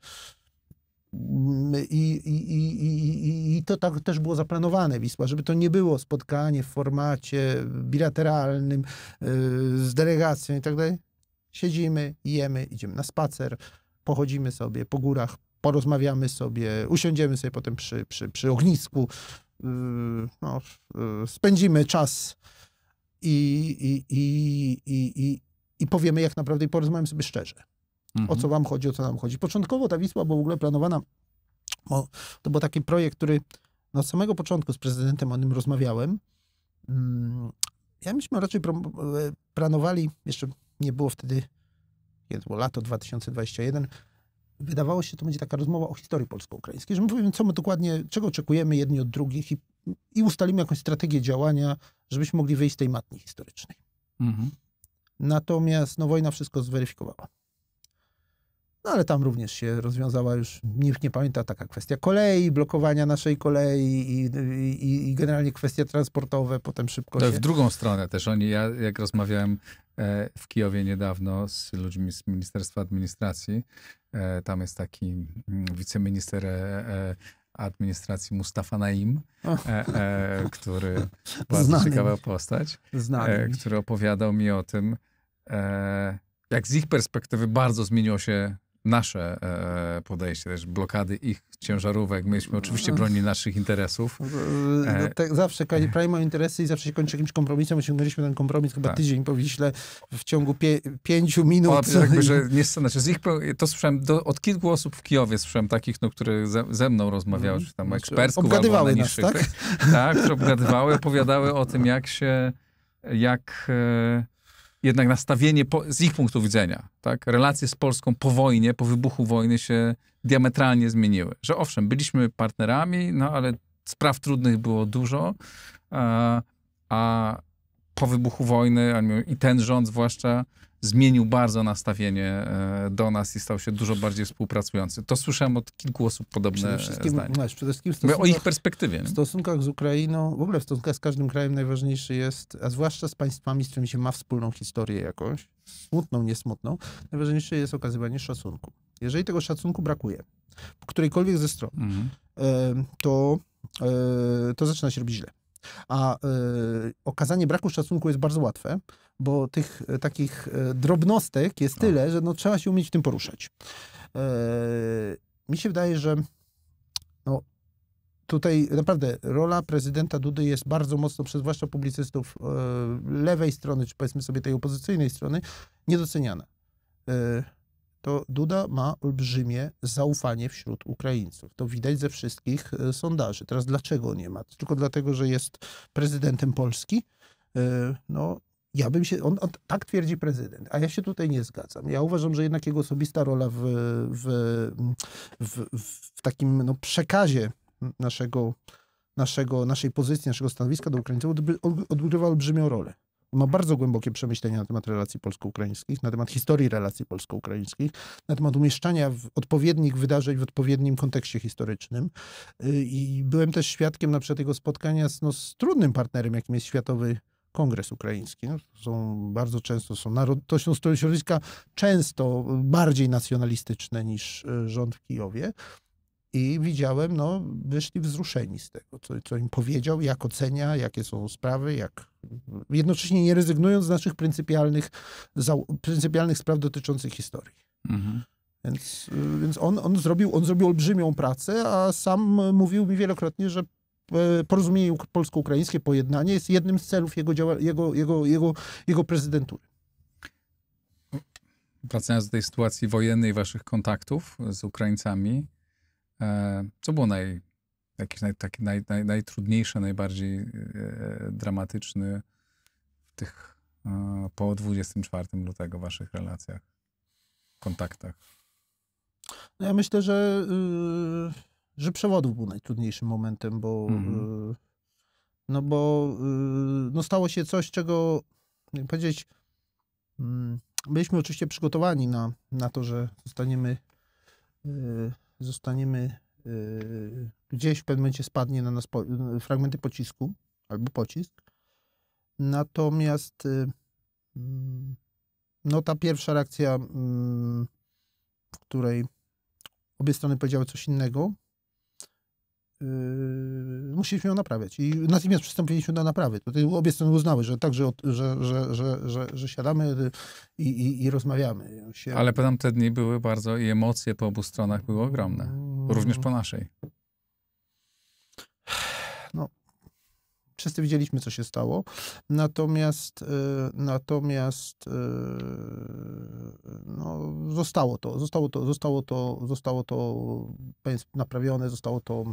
Mm, I, i, i, I to tak też było zaplanowane, Wisła, żeby to nie było spotkanie w formacie bilateralnym e, z delegacją i tak dalej. Siedzimy, jemy, idziemy na spacer, pochodzimy sobie po górach, porozmawiamy sobie, usiądziemy sobie potem przy, przy, przy ognisku, yy, no, yy, spędzimy czas i, i, i, i, i, i powiemy jak naprawdę i porozmawiamy sobie szczerze. Mhm. O co mhm. wam chodzi, o co nam chodzi. Początkowo ta Wisła była w ogóle planowana, bo to był taki projekt, który no, od samego początku z prezydentem o nim rozmawiałem. Mm, ja myśmy raczej e, planowali, jeszcze nie było wtedy, nie było lato 2021, wydawało się, że to będzie taka rozmowa o historii polsko-ukraińskiej, że my powiemy, co my dokładnie, czego oczekujemy jedni od drugich i, i ustalimy jakąś strategię działania, żebyśmy mogli wyjść z tej matni historycznej. Mhm. Natomiast no, wojna wszystko zweryfikowała. No ale tam również się rozwiązała już, nikt nie pamięta, taka kwestia kolei, blokowania naszej kolei i, i, i generalnie kwestie transportowe, potem szybko To się... w drugą stronę też oni, ja jak rozmawiałem e, w Kijowie niedawno z ludźmi z Ministerstwa Administracji, E, tam jest taki mm, wiceminister e, e, administracji Mustafa Naim, który Znany. bardzo ciekawa postać, który opowiadał mi o tym, jak z ich perspektywy bardzo zmieniło się nasze e, podejście, też blokady ich ciężarówek. Myśmy oczywiście no. broni naszych interesów. E, no, tak, zawsze kraj e. mają interesy i zawsze się kończy jakimś kompromisem. Osiągnęliśmy ten kompromis chyba tak. tydzień po Wiśle w ciągu pie pięciu minut. O, to jakby, że nie, znaczy z ich, to słyszałem do, od kilku osób w Kijowie, słyszałem takich, no, które ze, ze mną rozmawiały, czy mhm. tam znaczy, ekspertów. Obgadywały nas, tak? tak, które obgadywały, opowiadały o tym, jak się jak jednak nastawienie po, z ich punktu widzenia, tak, relacje z Polską po wojnie, po wybuchu wojny się diametralnie zmieniły. Że owszem, byliśmy partnerami, no ale spraw trudnych było dużo, a, e, a po wybuchu wojny i ten rząd zwłaszcza zmienił bardzo nastawienie e, do nas i stał się dużo bardziej współpracujący. To słyszałem od kilku osób podobne przede wszystkim, zdanie. No, przede wszystkim o ich perspektywie. W stosunkach z Ukrainą, w ogóle w stosunkach z każdym krajem najważniejszy jest, a zwłaszcza z państwami, z którymi się ma wspólną historię jakąś, smutną, niesmutną, najważniejsze jest okazywanie szacunku. Jeżeli tego szacunku brakuje, po którejkolwiek ze stron, mhm. E, to, e, to zaczyna się robić źle. A okazanie braku szacunku jest bardzo łatwe, bo tych e, takich e, drobnostek jest tak. tyle, że no, trzeba się umieć w tym poruszać. E, mi się wydaje, że no, tutaj naprawdę rola prezydenta Dudy jest bardzo mocno przez zwłaszcza publicystów lewej strony, czy powiedzmy sobie tej opozycyjnej strony, niedoceniana. To Duda ma olbrzymie zaufanie wśród Ukraińców. To widać ze wszystkich sondaży. Teraz dlaczego nie ma? Tylko dlatego, że jest prezydentem Polski? No, ja bym się, on, on, tak twierdzi prezydent, a ja się tutaj nie zgadzam. Ja uważam, że jednak jego osobista rola w, w, w, w takim no, przekazie naszego, naszego, naszej pozycji, naszego stanowiska do Ukraińców odgrywa olbrzymią rolę. ma bardzo głębokie przemyślenia na temat relacji polsko-ukraińskich, na temat historii relacji polsko-ukraińskich, na temat umieszczania w odpowiednich wydarzeń w odpowiednim kontekście historycznym. Y, I byłem też świadkiem na przykład tego spotkania z, no, z trudnym partnerem, jakim jest Światowy Kongres Ukraiński. No, są bardzo często są narod, to są środowiska często bardziej nacjonalistyczne niż e, rząd w Kijowie. I widziałem, no, wyszli wzruszeni z tego, co, co im powiedział, jak ocenia, jakie są sprawy, jak jednocześnie nie rezygnując z naszych pryncypialnych, pryncypialnych spraw dotyczących historii. Mhm. Więc, e, więc on, on, zrobił, on zrobił olbrzymią pracę, a sam mówił mi wielokrotnie, że E, porozumienie polsko-ukraińskie, pojednanie jest jednym z celów jego, działa, jego, jego, jego, jego prezydentury. Wracając do tej sytuacji wojennej, waszych kontaktów z Ukraińcami, e, co było naj, jakieś naj, takie naj, naj, najtrudniejsze, najbardziej e, dramatyczne w tych po 24 lutego waszych relacjach, kontaktach? No ja myślę, że. Yy że przewodów był najtrudniejszym momentem, bo mhm. E, no bo e, no stało się coś, czego jak powiedzieć, mm, byliśmy oczywiście przygotowani na, na to, że zostaniemy e, zostaniemy gdzieś w pewnym momencie spadnie na nas po, fragmenty pocisku albo pocisk. Natomiast mm, no ta pierwsza reakcja, mm, w której obie strony powiedziały coś innego, yy, musieliśmy ją naprawiać. I natychmiast przystąpiliśmy do naprawy. Tutaj obie strony uznały, że tak, że, że, że, że, że, że siadamy yy, i, i, i rozmawiamy. Się... Ale potem te dni były bardzo i emocje po obu stronach były ogromne. Mm. Również po naszej. No, wszyscy widzieliśmy, co się stało. Natomiast, yy, natomiast yy, no, zostało to, zostało to, zostało to, zostało to naprawione, zostało to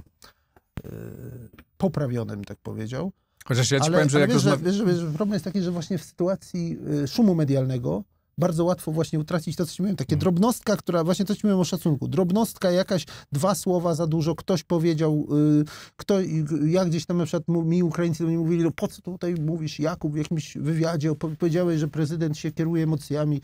E, poprawionym, tak powiedział. Chociaż ja ci ale, powiem, że ale jak wiesz, że, wiesz, problem jest taki, że właśnie w sytuacji e, szumu medialnego bardzo łatwo właśnie utracić to, co ci mówiłem, takie hmm. drobnostka, która, właśnie to ci mówiłem o szacunku, drobnostka jakaś, dwa słowa za dużo, ktoś powiedział, y, kto, y, ja gdzieś tam na przykład mi Ukraińcy do mnie mówili, no po co tutaj mówisz, Jakub, w jakimś wywiadzie powiedziałeś, że prezydent się kieruje emocjami.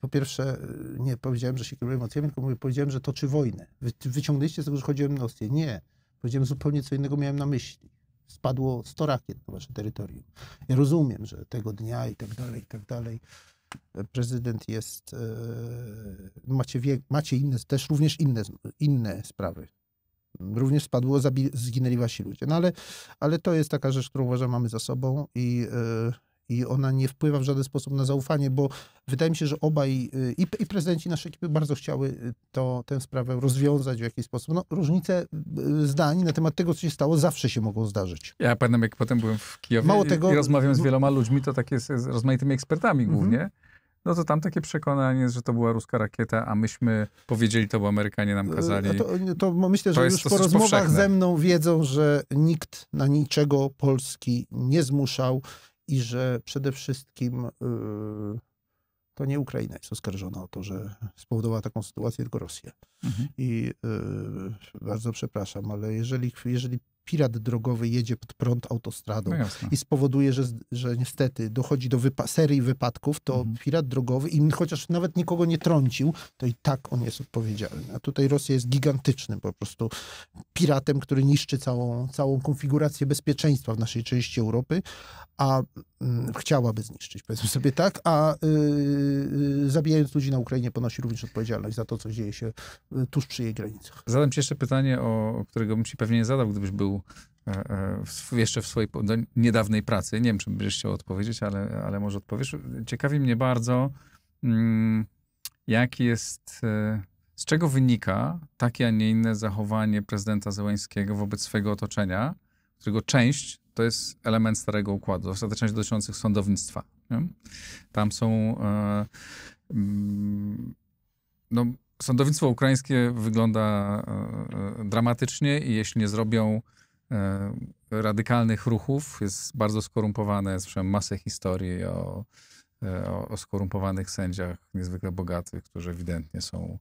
Po pierwsze, nie powiedziałem, że się kieruję emocjami, tylko mówię, powiedziałem, że toczy wojnę. Wy, wyciągnęliście z tego, że chodziłem o Nie. Powiedziałem zupełnie co innego miałem na myśli. Spadło 100 rakiet na wasze terytorium. Ja rozumiem, że tego dnia i tak dalej, i tak dalej e, prezydent jest, e, no macie, wiek, macie inne, też również inne, inne sprawy. Również spadło, zabi, zginęli wasi ludzie. No ale, ale to jest taka rzecz, którą uważam mamy za sobą i e, i ona nie wpływa w żaden sposób na zaufanie, bo wydaje mi się, że obaj y, i, i prezydenci naszej ekipy bardzo chciały y, to, tę sprawę rozwiązać w jakiś sposób. No, różnice y, zdań na temat tego, co się stało, zawsze się mogą zdarzyć. Ja pamiętam, jak potem byłem w Kijowie Mało i, tego, i rozmawiam z wieloma ludźmi, to takie z rozmaitymi ekspertami mhm. głównie, mm -hmm no to tam takie przekonanie, że to była ruska rakieta, a myśmy powiedzieli to, bo Amerykanie nam kazali. To, to myślę, że to już po rozmowach powszechne. ze mną wiedzą, że nikt na niczego Polski nie zmuszał i że przede wszystkim yy, to nie Ukraina jest oskarżona o to, że spowodowała taką sytuację, tylko Rosja. Mhm. I yy, bardzo przepraszam, ale jeżeli, jeżeli pirat drogowy jedzie pod prąd autostradą no i spowoduje, że, że niestety dochodzi do wypa serii wypadków, to mhm. pirat drogowy, i chociaż nawet nikogo nie trącił, to i tak on jest odpowiedzialny. A tutaj Rosja jest gigantycznym po prostu piratem, który niszczy całą, całą konfigurację bezpieczeństwa w naszej części Europy, a Mm, chciałaby zniszczyć, powiedzmy sobie tak, a yy, zabijając ludzi na Ukrainie ponosi również odpowiedzialność za to, co dzieje się y, tuż przy jej granicach. Zadam ci jeszcze pytanie, o którego bym ci pewnie nie zadał, gdybyś był e, e, jeszcze w swojej niedawnej pracy. Nie wiem, czy będziesz chciał odpowiedzieć, ale, ale może odpowiesz. Ciekawi mnie bardzo, mm, jaki jest... E, z czego wynika takie, a nie inne zachowanie prezydenta Zełańskiego wobec swojego otoczenia, którego część to jest element starego układu, zwłaszcza część dotyczących sądownictwa. Nie? Tam są. E, mm, no, sądownictwo ukraińskie wygląda e, dramatycznie i jeśli nie zrobią e, radykalnych ruchów, jest bardzo skorumpowane, jest masę historii o, e, o, o skorumpowanych sędziach, niezwykle bogatych, którzy ewidentnie są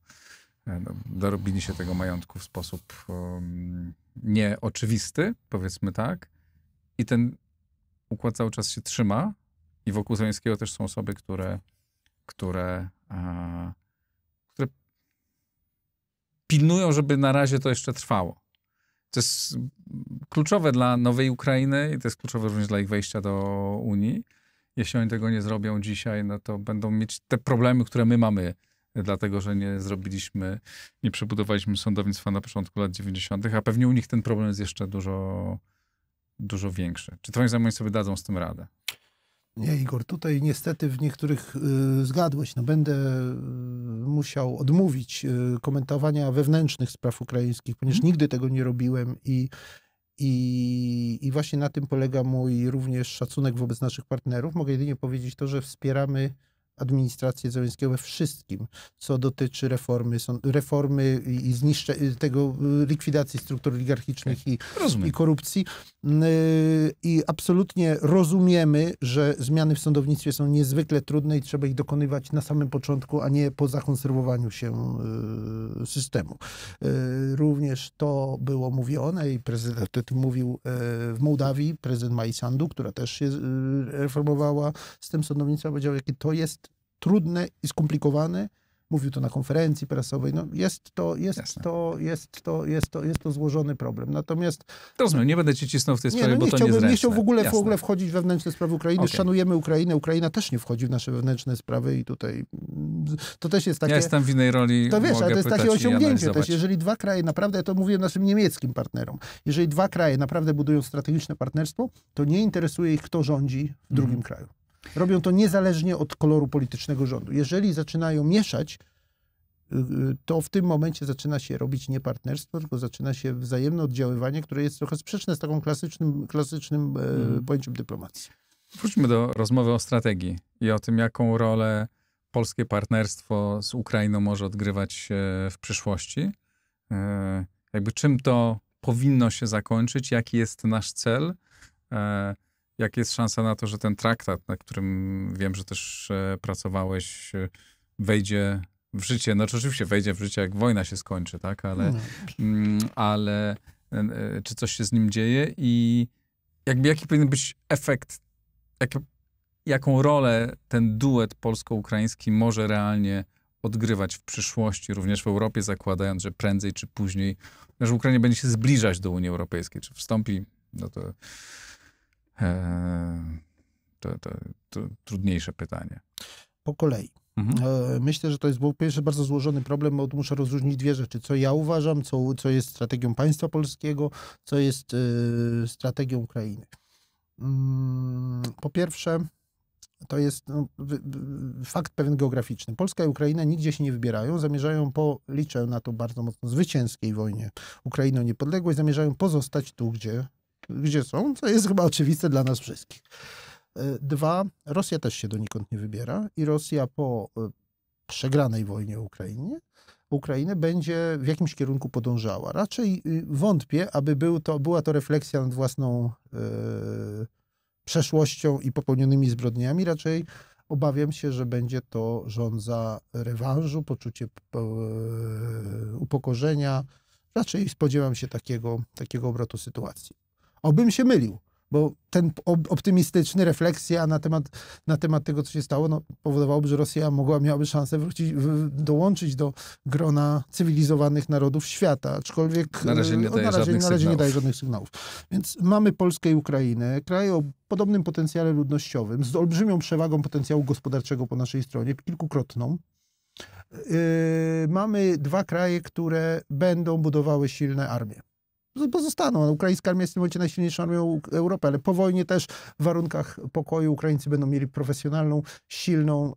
e, no, dorobili się tego majątku w sposób um, nieoczywisty, powiedzmy tak. I ten układ cały czas się trzyma i wokół Zeleńskiego też są osoby, które, które, a, e, które pilnują, żeby na razie to jeszcze trwało. To jest kluczowe dla nowej Ukrainy i to jest kluczowe również dla ich wejścia do Unii. Jeśli oni tego nie zrobią dzisiaj, no to będą mieć te problemy, które my mamy, dlatego że nie zrobiliśmy, nie przebudowaliśmy sądownictwa na początku lat 90., a pewnie u nich ten problem jest jeszcze dużo, dużo większe. Czy twoim zdaniem oni sobie dadzą z tym radę? Nie, Igor, tutaj niestety w niektórych y, zgadłeś. No, będę y, musiał odmówić y, komentowania wewnętrznych spraw ukraińskich, ponieważ mhm. nigdy tego nie robiłem i, i, i właśnie na tym polega mój również szacunek wobec naszych partnerów. Mogę jedynie powiedzieć to, że wspieramy administrację Zełenskiego we wszystkim, co dotyczy reformy, reformy i zniszcze, tego y, likwidacji struktur oligarchicznych i, tak, i korupcji. Y, I absolutnie rozumiemy, że zmiany w sądownictwie są niezwykle trudne i trzeba ich dokonywać na samym początku, a nie po zakonserwowaniu się y, systemu. Również to było mówione i prezydent o tym mówił e, w Mołdawii, prezydent Majsandu, która też się reformowała z tym sądownictwem, powiedział, jakie to jest trudne i skomplikowane. Mówił to na konferencji prasowej. No jest, to, jest, to, jest, to, jest, to, jest to złożony problem. Natomiast. Rozumiem, nie będę ci cisnął w tej sprawie, no nie, no nie bo to nie Nie chciałbym w ogóle, w ogóle wchodzić wewnętrzne sprawy Ukrainy. Okay. Szanujemy Ukrainę. Ukraina też nie wchodzi w nasze wewnętrzne sprawy i tutaj to też jest takie. Ja jestem w innej roli. To wiesz, ale to jest takie osiągnięcie też. Jeżeli dwa kraje naprawdę, ja to mówię naszym niemieckim partnerom, jeżeli dwa kraje naprawdę budują strategiczne partnerstwo, to nie interesuje ich, kto rządzi w drugim mm. kraju. Robią to niezależnie od koloru politycznego rządu. Jeżeli zaczynają mieszać, y, y, to w tym momencie zaczyna się robić nie partnerstwo, tylko zaczyna się wzajemne oddziaływanie, które jest trochę sprzeczne z taką klasycznym, klasycznym hmm. pojęciem dyplomacji. Wróćmy do rozmowy o strategii i o tym, jaką rolę polskie partnerstwo z Ukrainą może odgrywać e, w przyszłości. E, jakby czym to powinno się zakończyć, jaki jest nasz cel jak jest szansa na to, że ten traktat, na którym wiem, że też e, pracowałeś, e, wejdzie w życie? No, oczywiście wejdzie w życie, jak wojna się skończy, tak? Ale, no, mm, ale e, czy coś się z nim dzieje i jakby jaki powinien być efekt, jak, jaką rolę ten duet polsko-ukraiński może realnie odgrywać w przyszłości, również w Europie, zakładając, że prędzej czy później, że Ukraina będzie się zbliżać do Unii Europejskiej, czy wstąpi, no to Eee, to, to, to trudniejsze pytanie. Po kolei. Mhm. Eee, myślę, że to jest był pierwszy bardzo złożony problem, bo muszę rozróżnić dwie rzeczy. Co ja uważam, co, co jest strategią państwa polskiego, co jest y, strategią Ukrainy. Mm, po pierwsze, to jest no, fakt pewien geograficzny. Polska i Ukraina nigdzie się nie wybierają, zamierzają po, liczę na to bardzo mocno, zwycięskiej wojnie Ukrainą niepodległość, zamierzają pozostać tu, gdzie gdzie są, co jest chyba oczywiste dla nas wszystkich. E, dwa, Rosja też się donikąd nie wybiera i Rosja po e, przegranej wojnie Ukrainie Ukrainy będzie w jakimś kierunku podążała. Raczej y, wątpię, aby był to, była to refleksja nad własną yy, przeszłością i popełnionymi zbrodniami. Raczej obawiam się, że będzie to rządza rewanżu, poczucie yy, upokorzenia. Raczej spodziewam się takiego, takiego obrotu sytuacji. Obym się mylił, bo ten optymistyczny refleksja na temat, na temat tego, co się stało, no, powodowałoby, że Rosja mogła, miałaby szansę wrócić, dołączyć do grona cywilizowanych narodów świata, aczkolwiek na razie nie no, daje, na razie, żadnych, na razie sygnałów. nie daje żadnych sygnałów. Więc mamy Polskę i Ukrainę, kraje o podobnym potencjale ludnościowym, z olbrzymią przewagą potencjału gospodarczego po naszej stronie, kilkukrotną. Yy, mamy dwa kraje, które będą budowały silne armie pozostaną. No, Ukraińska armia jest w tym momencie najsilniejszą armią Europy, ale po wojnie też w warunkach pokoju Ukraińcy będą mieli profesjonalną, silną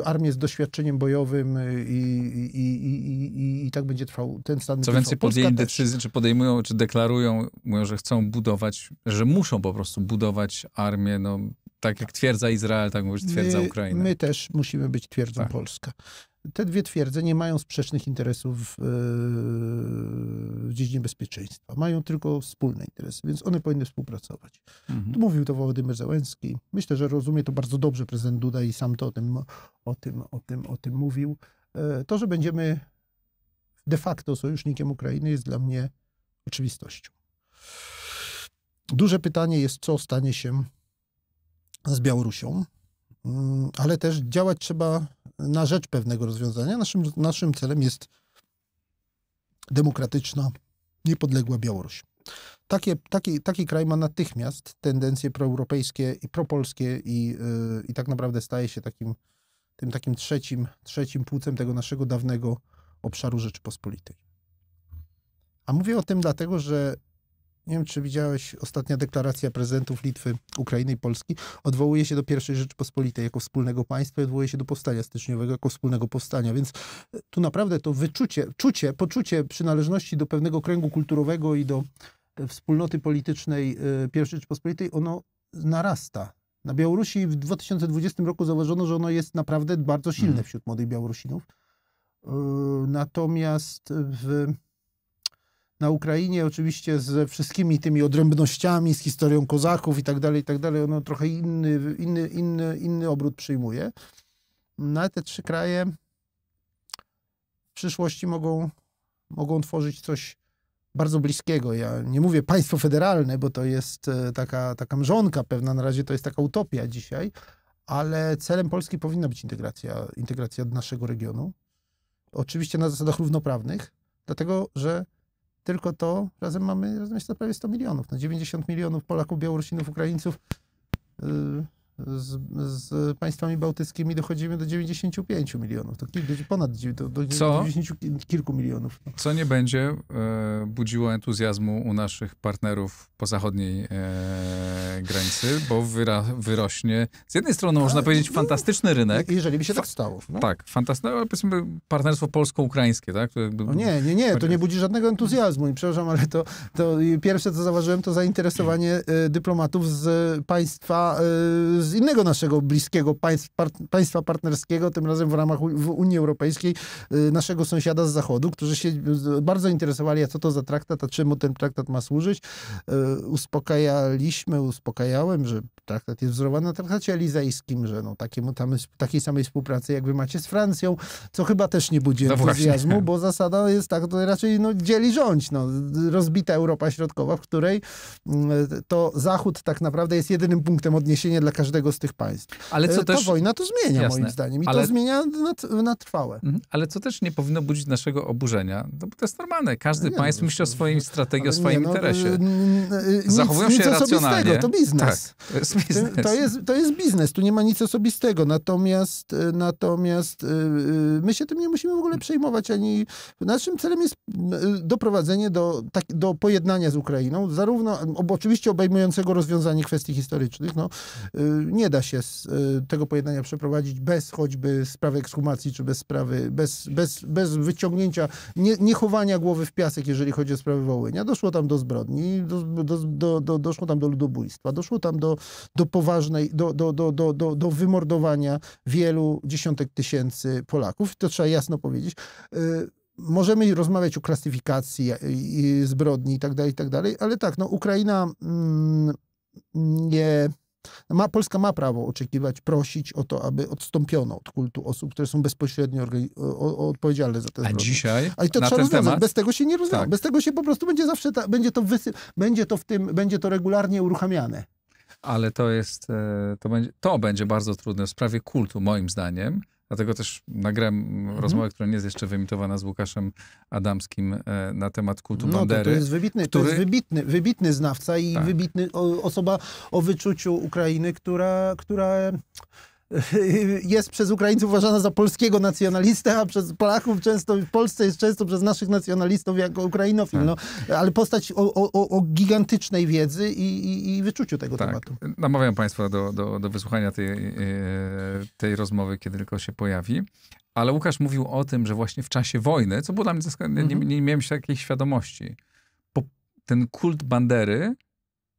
y, armię z doświadczeniem bojowym y, i, i, i, i tak będzie trwał ten stan. Co więcej, podjęli decyzję, czy podejmują, czy deklarują, mówią, że chcą budować, że muszą po prostu budować armię, no, tak jak twierdza Izrael, tak mówisz, twierdza Ukraina. My też musimy być twierdzą tak. Polska te dwie twierdze nie mają sprzecznych interesów e, w dziedzinie bezpieczeństwa. Mają tylko wspólne interesy, więc one powinny współpracować. Mhm. Mówił to Władimir Załęski. Myślę, że rozumie to bardzo dobrze prezydent Duda i sam to o tym, o tym, o tym, o tym mówił. E, to, że będziemy de facto sojusznikiem Ukrainy jest dla mnie oczywistością. Duże pytanie jest, co stanie się z Białorusią, mm, ale też działać trzeba na rzecz pewnego rozwiązania. Naszym, naszym celem jest demokratyczna, niepodległa Białoruś. Takie, taki, taki kraj ma natychmiast tendencje proeuropejskie i propolskie i, yy, i tak naprawdę staje się takim, tym takim trzecim, trzecim płucem tego naszego dawnego obszaru Rzeczypospolitej. A mówię o tym dlatego, że nie wiem, czy widziałeś ostatnia deklaracja prezydentów Litwy, Ukrainy i Polski, odwołuje się do pierwszej Rzeczypospolitej jako wspólnego państwa i odwołuje się do powstania styczniowego jako wspólnego powstania. Więc e, tu naprawdę to wyczucie, czucie, poczucie przynależności do pewnego kręgu kulturowego i do e, wspólnoty politycznej e, pierwszej Rzeczypospolitej, ono narasta. Na Białorusi w 2020 roku zauważono, że ono jest naprawdę bardzo silne mhm. wśród młodych Białorusinów. Natomiast w na Ukrainie, oczywiście ze wszystkimi tymi odrębnościami, z historią kozaków i tak dalej, i tak dalej, ono trochę inny, inny, inny, inny obrót przyjmuje. No ale te trzy kraje w przyszłości mogą, mogą tworzyć coś bardzo bliskiego. Ja nie mówię państwo federalne, bo to jest e, taka, taka mrzonka pewna, na razie to jest taka utopia dzisiaj, ale celem Polski powinna być integracja, integracja naszego regionu. Oczywiście na zasadach równoprawnych, dlatego że tylko to razem mamy, razem jest to prawie 100 milionów. No 90 milionów Polaków, Białorusinów, Ukraińców. Yy, z, z, państwami bałtyckimi dochodzimy do 95 milionów, to ponad do, do 90 kilku milionów. Co nie będzie e, budziło entuzjazmu u naszych partnerów po zachodniej e, granicy, bo wyra, wyrośnie z jednej strony można A, powiedzieć no, fantastyczny rynek. Jeżeli by się tak stało. No. Tak, fantastyczne, ale powiedzmy partnerstwo polsko-ukraińskie, tak? Jakby... No nie, nie, nie, to nie budzi żadnego entuzjazmu i przepraszam, ale to, to pierwsze co zauważyłem to zainteresowanie e, dyplomatów z państwa e, z innego naszego bliskiego państw, part, państwa partnerskiego, tym razem w ramach w Unii Europejskiej, y, naszego sąsiada z Zachodu, którzy się bardzo interesowali, a co to za traktat, a czemu ten traktat ma służyć. Y, uspokajaliśmy, uspokajałem, że traktat jest wzorowany na traktacie elizajskim, że no, takiemu tam, takiej samej współpracy, jak wy macie z Francją, co chyba też nie budzi no entuzjazmu, no bo zasada jest tak, to raczej no, dzieli rządź. No. Rozbita Europa Środkowa, w której y, to Zachód tak naprawdę jest jedynym punktem odniesienia dla każdego każdego z tych państw. Ale co e, Ta też... wojna to zmienia Jasne. moim zdaniem i Ale... to zmienia na, na trwałe. Mhm. Ale co też nie powinno budzić naszego oburzenia, no bo to jest normalne. Każdy nie, państw no, myśli o swojej strategii, o swoim no, interesie. E, nic, e, Zachowują nic się racjonalnie. To biznes. Tak, to, jest biznes. To, to, jest, to jest biznes, tu nie ma nic osobistego. Natomiast, natomiast my się tym nie musimy w ogóle przejmować, ani naszym celem jest doprowadzenie do, tak, do pojednania z Ukrainą, zarówno oczywiście obejmującego rozwiązanie kwestii historycznych. No, nie da się z, y, tego pojednania przeprowadzić bez choćby sprawy ekshumacji, czy bez sprawy, bez, bez, bez wyciągnięcia, nie, nie chowania głowy w piasek, jeżeli chodzi o sprawę Wołynia. Doszło tam do zbrodni, do, do, do, doszło tam do ludobójstwa, doszło tam do, do poważnej, do, do, do, do, do, do wymordowania wielu dziesiątek tysięcy Polaków. To trzeba jasno powiedzieć y, możemy rozmawiać o klasyfikacji y, zbrodni i tak dalej, i tak dalej, ale tak, no Ukraina mm, nie ma, Polska ma prawo oczekiwać, prosić o to, aby odstąpiono od kultu osób, które są bezpośrednio o, odpowiedzialne za te zbrodnie. A dzisiaj to na trzeba ten rozwiązać. Temat? Bez tego się nie rozwiąże. Tak. Bez tego się po prostu będzie zawsze, ta, będzie, to wysy, będzie to w tym, będzie to regularnie uruchamiane. Ale to jest, e, to będzie, to będzie bardzo trudne w sprawie kultu, moim zdaniem, Dlatego też nagram mhm. rozmowę, która nie jest jeszcze wyemitowana z Łukaszem Adamskim e, na temat kultu no, Bandery. To, jest wybitny, który... to jest wybitny, wybitny znawca i tak. wybitny osoba o wyczuciu Ukrainy, która, która jest przez Ukraińców uważana za polskiego nacjonalistę, a przez Polaków często, w Polsce jest często przez naszych nacjonalistów jako Ukrainofil. No, tak. ale postać o, o, o gigantycznej wiedzy i, i, wyczuciu tego tak. tematu. Namawiam Państwa do, do, do wysłuchania tej, e, tej rozmowy, kiedy tylko się pojawi. Ale Łukasz mówił o tym, że właśnie w czasie wojny, co było dla mnie nie, nie mhm. miałem takiej świadomości, ten kult Bandery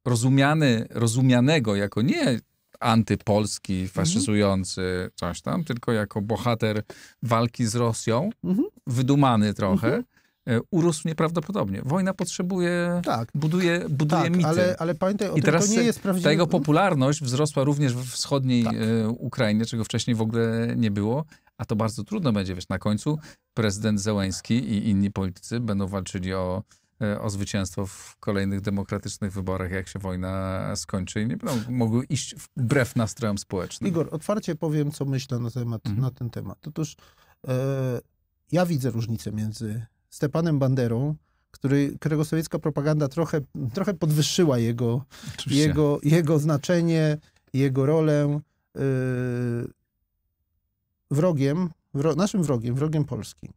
rozumiany, rozumianego jako nie antypolski, mhm. faszyzujący, mhm. coś tam, tylko jako bohater walki z Rosją, mhm. wydumany trochę. Mhm e, urósł nieprawdopodobnie. Wojna potrzebuje, tak. buduje, buduje tak, mity. Ale, ale pamiętaj o I tym, teraz to nie jest prawdziwe. Ta jego popularność wzrosła również w wschodniej tak. E, Ukrainie, czego wcześniej w ogóle nie było. A to bardzo trudno będzie, wiesz, na końcu prezydent Zełęski i inni politycy będą walczyli o E, o zwycięstwo w kolejnych demokratycznych wyborach, jak się wojna skończy i nie będą mogły iść wbrew nastrojom społecznym. Igor, otwarcie powiem, co myślę na, temat, mhm. na ten temat. Otóż e, ja widzę różnicę między Stepanem Banderą, który, którego sowiecka propaganda trochę, trochę podwyższyła jego, jego, jego znaczenie, jego rolę. E, wrogiem, wro, naszym wrogiem, wrogiem Polski,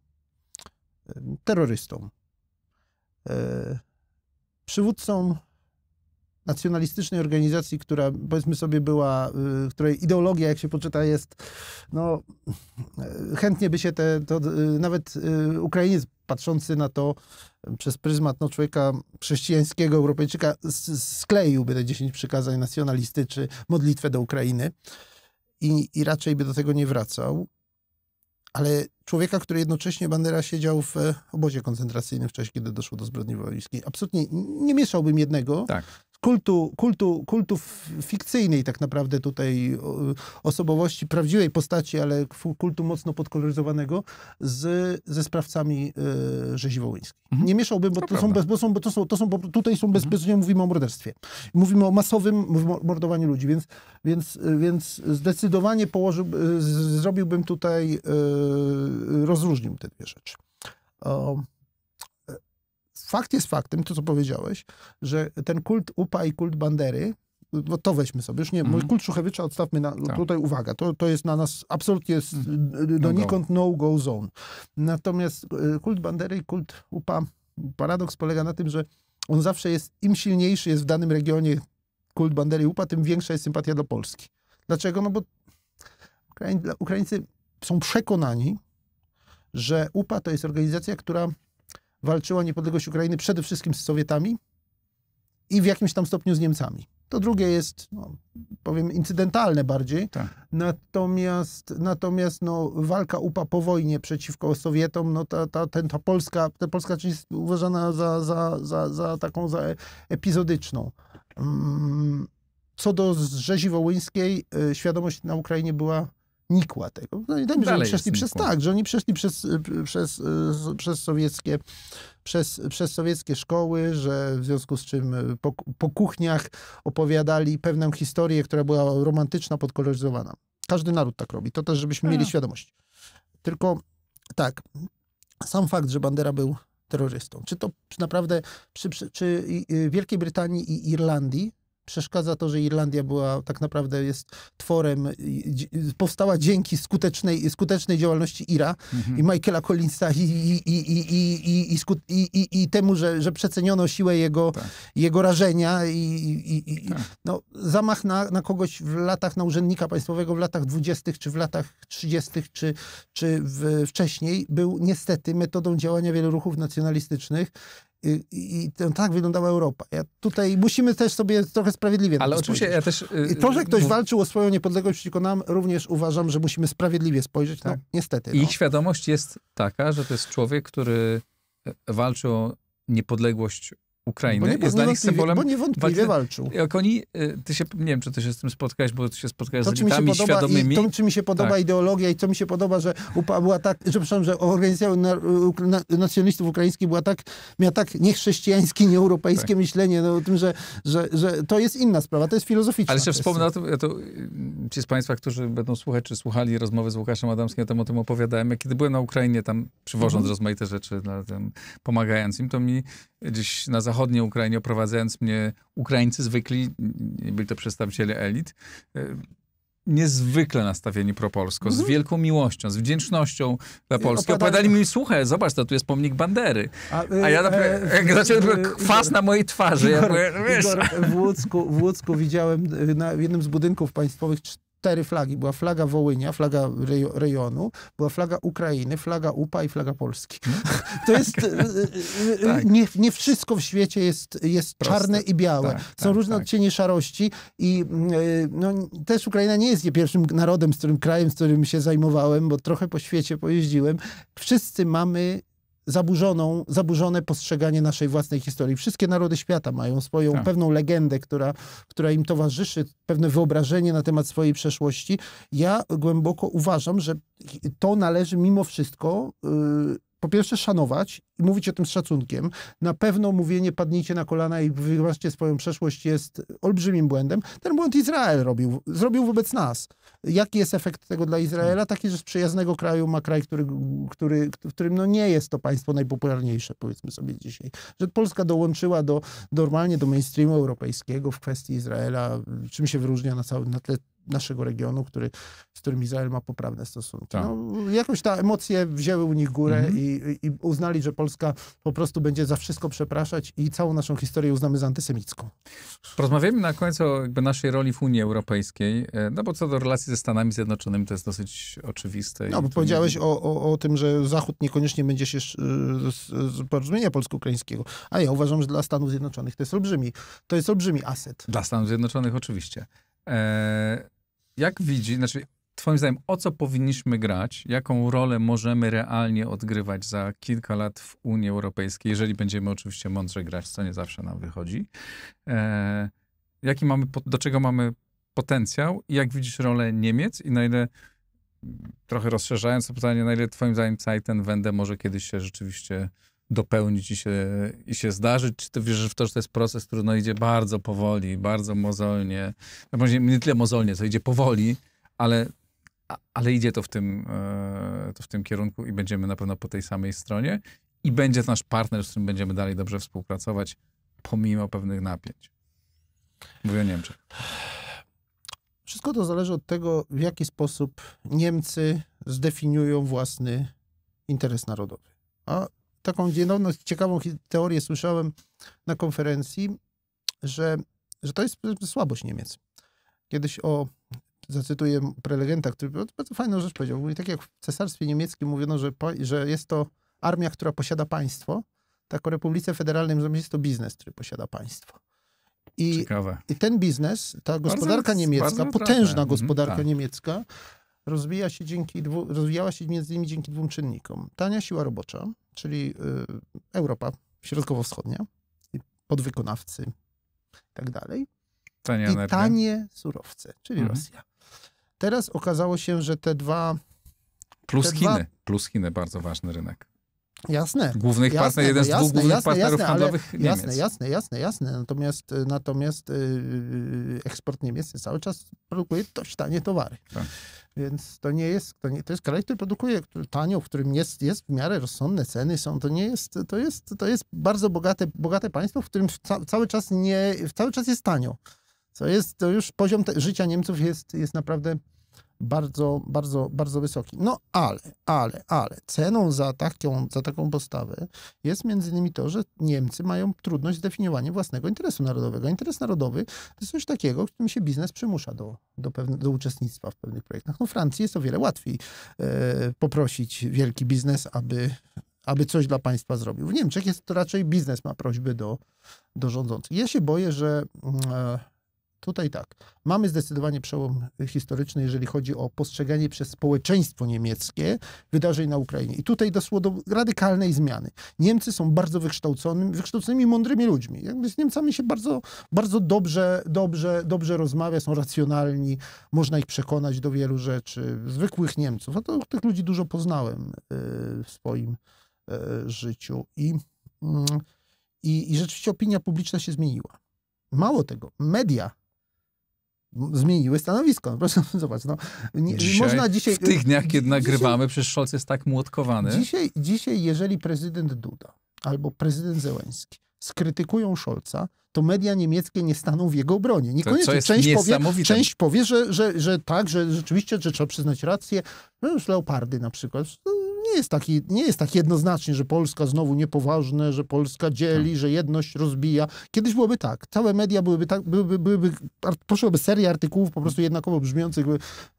e, terrorystą, E, przywódcą nacjonalistycznej organizacji, która powiedzmy sobie była, y, której ideologia, jak się poczyta, jest, no e, chętnie by się te, to, y, nawet y, Ukrainiec patrzący na to przez pryzmat no, człowieka chrześcijańskiego, Europejczyka, skleiłby te 10 przykazań nacjonalisty czy modlitwę do Ukrainy i, i raczej by do tego nie wracał ale człowieka, który jednocześnie Bandera siedział w e, obozie koncentracyjnym w czasie, kiedy doszło do zbrodni wołyńskiej. Absolutnie nie mieszałbym jednego tak kultu, kultu, kultu fikcyjnej tak naprawdę tutaj osobowości, prawdziwej postaci, ale kultu mocno podkoloryzowanego z, ze sprawcami e, rzezi wołyńskiej. Mhm. Nie mieszałbym, bo, to, to są, bo, są, bo to są, to są, tutaj są bezpośrednio mhm. mówimy o morderstwie. Mówimy o masowym mordowaniu ludzi, więc, więc, więc zdecydowanie położył, e, zrobiłbym tutaj, y, rozróżnił te dwie rzeczy. O, Fakt jest faktem, to co powiedziałeś, że ten kult UPA i kult Bandery bo to weźmy sobie. Już nie, mm. kult Szuchewicza odstawmy na, tak. tutaj uwaga, to, to jest na nas absolutnie mm. Y, no donikąd no-go no zone. Natomiast y, kult Bandery i kult UPA, paradoks polega na tym, że on zawsze jest, im silniejszy jest w danym regionie kult Bandery i UPA, tym większa jest sympatia do Polski. Dlaczego? No bo Ukraińcy są przekonani, że UPA to jest organizacja, która walczyła niepodległość Ukrainy przede wszystkim z Sowietami i w jakimś tam stopniu z Niemcami. To drugie jest, no, powiem, incydentalne bardziej. Tak. Natomiast, natomiast no, walka UPA po wojnie przeciwko Sowietom, no, ta, ta, ten, ta, Polska, ta Polska część jest uważana za, za, za, za taką za epizodyczną. Mm, co do rzezi wołyńskiej, y, świadomość na Ukrainie była nikła tego. No i dajmy, że oni przeszli przez tak, że oni przeszli przez, e, przez, e, przez, sowieckie, przez, przez sowieckie szkoły, że w związku z czym e, po, po kuchniach opowiadali pewną historię, która była romantyczna, podkoloryzowana. Każdy naród tak robi. To też, żebyśmy mieli no. świadomość. Tylko tak, sam fakt, że Bandera był terrorystą. Czy to naprawdę przy, przy, przy Wielkiej Brytanii i Irlandii przeszkadza to, że Irlandia była tak naprawdę jest tworem, powstała dzięki skutecznej, skutecznej działalności IRA mhm. i Michaela Collinsa i, i, i, i, i, i, i, i, i temu, że, że przeceniono siłę jego, tak. jego rażenia i, i, i tak. no, zamach na, na kogoś w latach, na urzędnika państwowego w latach dwudziestych, czy w latach trzydziestych, czy, czy w, wcześniej był niestety metodą działania wielu ruchów nacjonalistycznych i, i, tak wyglądała Europa. Ja tutaj musimy też sobie trochę sprawiedliwie Ale oczywiście ja też... Yy, to, że ktoś y, walczył o swoją niepodległość przeciwko nam, również uważam, że musimy sprawiedliwie spojrzeć. No, tak. No, niestety. No. Ich świadomość jest taka, że to jest człowiek, który e, walczy o niepodległość Ukrainy. Bo nie, dla nich symbolem bo niewątpliwie walczył. Jak oni, y, ty się, nie wiem, czy ty się z tym spotkałeś, bo ty się spotkałeś to, z elitami świadomymi. I to, czy mi się podoba tak. ideologia i co mi się podoba, że UPA była tak, że przepraszam, że organizacja na, na, nacjonalistów ukraińskich była tak, miała tak niechrześcijańskie, nieeuropejskie tak. myślenie no, o tym, że, że, że to jest inna sprawa, to jest filozoficzna. Ale się wspomnę o tym, ja to y, ci z państwa, którzy będą słuchać, czy słuchali rozmowy z Łukaszem Adamskim, ja tam o tym opowiadałem, jak kiedy byłem na Ukrainie, tam przywożąc mhm. rozmaite rzeczy, tam, pomagając im, to mi gdzieś na zachodzie zachodniej Ukrainie, oprowadzając mnie Ukraińcy zwykli, byli to przedstawiciele elit, e, niezwykle nastawieni pro mm -hmm. z mhm. wielką miłością, z wdzięcznością dla Polski. Opadali... Opowiadali mi, słuchaj, zobacz, to tu jest pomnik Bandery. A, y, A ja e, e, jak e, zacząłem, e, kwas na mojej twarzy. Igor, ja mówię, no Igor, w, Łódzku, w Łódzku widziałem y, na jednym z budynków państwowych cztery flagi. Była flaga Wołynia, flaga rejonu, była flaga Ukrainy, flaga UPA i flaga Polski. No. To jest... tak. Y, y, y, nie, nie wszystko w świecie jest, jest czarne i białe. Tak, Są tak, różne tak. odcienie szarości i mm, no, też Ukraina nie jest pierwszym narodem, z którym krajem, z którym się zajmowałem, bo trochę po świecie pojeździłem. Wszyscy mamy zaburzoną, zaburzone postrzeganie naszej własnej historii. Wszystkie narody świata mają swoją tak. pewną legendę, która, która im towarzyszy, pewne wyobrażenie na temat swojej przeszłości. Ja głęboko uważam, że to należy mimo wszystko. Yy, po pierwsze szanować i mówić o tym z szacunkiem. Na pewno mówienie padnijcie na kolana i wyważcie swoją przeszłość jest olbrzymim błędem. Ten błąd Izrael robił, zrobił wobec nas. Jaki jest efekt tego dla Izraela? Taki, że z przyjaznego kraju ma kraj, który, który, w którym no nie jest to państwo najpopularniejsze, powiedzmy sobie dzisiaj. Że Polska dołączyła do, normalnie do mainstreamu europejskiego w kwestii Izraela, czym się wyróżnia na, cały, na tle naszego regionu, który, z którym Izrael ma poprawne stosunki. Tak. No, jakoś ta emocje wzięły u nich górę mhm. i, i uznali, że Polska po prostu będzie za wszystko przepraszać i całą naszą historię uznamy za antysemicką. Porozmawiamy na końcu o jakby naszej roli w Unii Europejskiej, e, no bo co do relacji ze Stanami Zjednoczonymi to jest dosyć oczywiste. No, bo powiedziałeś nie... o, o, o, tym, że Zachód niekoniecznie będzie się e, z, z porozumienia polsko-ukraińskiego, a ja uważam, że dla Stanów Zjednoczonych to jest olbrzymi, to jest olbrzymi aset. Dla Stanów Zjednoczonych oczywiście. E, jak widzi, znaczy Twoim zdaniem, o co powinniśmy grać, jaką rolę możemy realnie odgrywać za kilka lat w Unii Europejskiej, jeżeli będziemy oczywiście mądrze grać, co nie zawsze nam wychodzi. E, jaki mamy, do czego mamy potencjał i jak widzisz rolę Niemiec i na ile, trochę rozszerzając to pytanie, na ile Twoim zdaniem Zeitenwende może kiedyś się rzeczywiście dopełnić i się, i się zdarzyć? Czy ty wierzysz w to, że to jest proces, który no, idzie bardzo powoli, bardzo mozolnie? Może nie tyle mozolnie, co idzie powoli, ale, ale idzie to w, tym, e, to w tym kierunku i będziemy na pewno po tej samej stronie. I będzie to nasz partner, z którym będziemy dalej dobrze współpracować, pomimo pewnych napięć. Mówię o Niemczech. Wszystko to zależy od tego, w jaki sposób Niemcy zdefiniują własny interes narodowy. A taką jedną no, ciekawą teorię słyszałem na konferencji, że, że to jest słabość Niemiec. Kiedyś o, zacytuję prelegenta, który no, bardzo fajną rzecz powiedział. Mówi, tak jak w Cesarstwie Niemieckim mówiono, że, że jest to armia, która posiada państwo, tak o Republice Federalnej jest to biznes, który posiada państwo. I, I ten biznes, ta gospodarka bardzo, niemiecka, bardzo potężna mhm, gospodarka tak. niemiecka, rozwija się dzięki dwu, rozwijała się między innymi dzięki dwóm czynnikom. Tania siła robocza, czyli y, Europa Środkowo-Wschodnia, podwykonawcy i tak dalej. Tanie I tanie surowce, czyli mhm. Rosja. Teraz okazało się, że te dwa. Plus te Chiny. Dwa... Plus Chiny, bardzo ważny rynek. Jasne. Głównych jasne, partner, jeden z no dwóch głównych jasne, partnerów jasne, handlowych Niemiec. Jasne, jasne, jasne, jasne. Natomiast, natomiast y, y, eksport niemiecki cały czas produkuje dość tanie towary. Tak. Więc to nie jest, to, nie, to jest kraj, który produkuje tanio, w którym jest, jest w miarę rozsądne ceny są. To nie jest, to jest, to jest bardzo bogate, bogate państwo, w którym ca, cały czas nie, cały czas jest tanio. Co jest, to już poziom te, życia Niemców jest, jest naprawdę bardzo, bardzo, bardzo wysoki. No ale, ale, ale ceną za taką, za taką postawę jest między innymi to, że Niemcy mają trudność z definiowaniem własnego interesu narodowego. Interes narodowy to jest coś takiego, którym się biznes przymusza do, do, pewne, do uczestnictwa w pewnych projektach. No Francji jest o wiele łatwiej e, poprosić wielki biznes, aby aby coś dla państwa zrobił. W Niemczech jest to raczej biznes ma prośby do, do rządzących. Ja się boję, że mm, e, Tutaj tak. Mamy zdecydowanie przełom historyczny, jeżeli chodzi o postrzeganie przez społeczeństwo niemieckie wydarzeń na Ukrainie. I tutaj doszło do radykalnej zmiany. Niemcy są bardzo wykształconymi, wykształconymi mądrymi ludźmi. Jakby z Niemcami się bardzo, bardzo dobrze, dobrze, dobrze rozmawia, są racjonalni, można ich przekonać do wielu rzeczy. Zwykłych Niemców. A to, tych ludzi dużo poznałem y, w swoim y, życiu. I, mm, i, I rzeczywiście opinia publiczna się zmieniła. Mało tego, media zmieniły stanowisko. Proszę zobacz, no, nie, dzisiaj, można dzisiaj... W tych dniach, kiedy nagrywamy, przez przecież Scholz jest tak młotkowany. Dzisiaj, dzisiaj, jeżeli prezydent Duda albo prezydent Zełenski skrytykują Scholza, to media niemieckie nie staną w jego obronie. Niekoniecznie. część, powie, część powie, że, że, że tak, że rzeczywiście, że trzeba przyznać rację. No już Leopardy na przykład nie jest, taki, nie jest tak jednoznacznie, że Polska znowu niepoważne, że Polska dzieli, tak. że jedność rozbija. Kiedyś byłoby tak. Całe media byłyby tak, byłyby, byłyby, poszłyby serię artykułów po prostu jednakowo brzmiących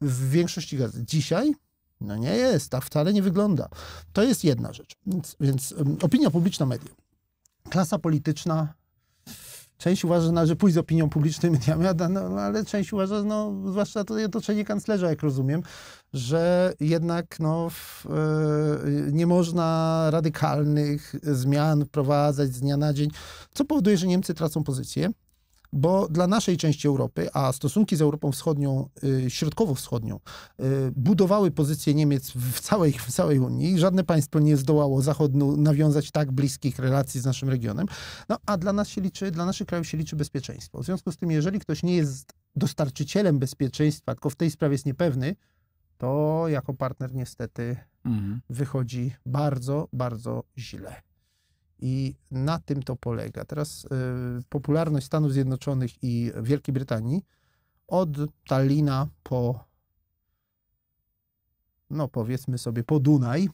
w większości gazet. Dzisiaj no nie jest, tak wcale nie wygląda. To jest jedna rzecz. Więc, więc opinia publiczna media, Klasa polityczna Część uważa, że należy pójść z opinią publiczną dniami, no, no, ale część uważa, no, zwłaszcza to otoczenie kanclerza, jak rozumiem, że jednak no, w, y, nie można radykalnych zmian wprowadzać z dnia na dzień, co powoduje, że Niemcy tracą pozycję, bo dla naszej części Europy, a stosunki z Europą Wschodnią, y, środkowo-wschodnią, y, budowały pozycję Niemiec w całej, w całej Unii. Żadne państwo nie zdołało Zachodu nawiązać tak bliskich relacji z naszym regionem. No, a dla nas się liczy, dla naszych krajów się liczy bezpieczeństwo. W związku z tym, jeżeli ktoś nie jest dostarczycielem bezpieczeństwa, tylko w tej sprawie jest niepewny, to jako partner niestety mhm. wychodzi bardzo, bardzo źle. I na tym to polega. Teraz y, popularność Stanów Zjednoczonych i Wielkiej Brytanii od Tallina po, no powiedzmy sobie, po Dunaj,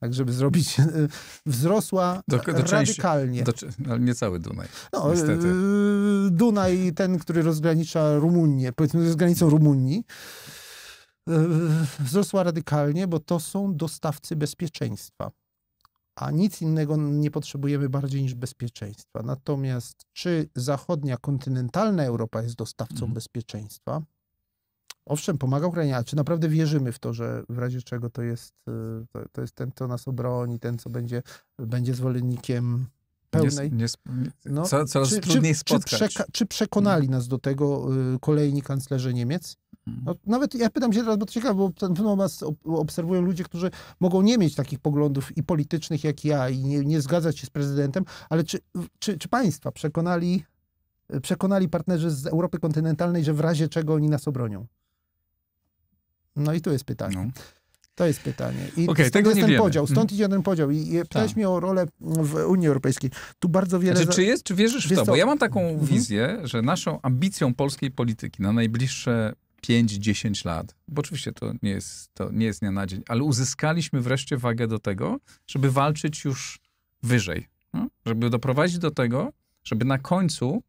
tak żeby zrobić, wzrosła do, do radykalnie. Części, do, ale nie cały Dunaj, no, niestety. Y, Dunaj, ten, który rozgranicza Rumunię, powiedzmy z granicą Rumunii, y, wzrosła radykalnie, bo to są dostawcy bezpieczeństwa a nic innego nie potrzebujemy bardziej niż bezpieczeństwa. Natomiast czy zachodnia, kontynentalna Europa jest dostawcą mm. bezpieczeństwa? Owszem, pomaga Ukrainie, ale czy naprawdę wierzymy w to, że w razie czego to jest, y, to, to jest ten, co nas obroni, ten, co będzie, będzie zwolennikiem pełnej. Nie, nie, no, coraz czy, trudniej czy, spotkać. Czy, przeka, czy przekonali mhm. nas do tego y, kolejni kanclerze Niemiec? Mhm. No, nawet ja pytam się teraz, bo to ciekawe, bo ten fenomen obserwują ludzie, którzy mogą nie mieć takich poglądów i politycznych jak ja i nie, nie zgadzać się z prezydentem, ale czy, czy, czy państwa przekonali, e, przekonali partnerzy z Europy kontynentalnej, że w razie czego oni nas obronią? No i tu jest pytanie. No. To jest pytanie. I okay, tego jest ten wiemy. podział. Stąd mhm. idzie ten podział. I pytałeś tak. mnie o rolę w Unii Europejskiej. Tu bardzo wiele... Znaczy, za... czy, jest, czy wierzysz Wiesz w to? Bo ja mam taką mhm. wizję, że naszą ambicją polskiej polityki na najbliższe 5-10 lat, bo oczywiście to nie, jest, to nie jest dnia na dzień, ale uzyskaliśmy wreszcie wagę do tego, żeby walczyć już wyżej. No? Żeby doprowadzić do tego, żeby na końcu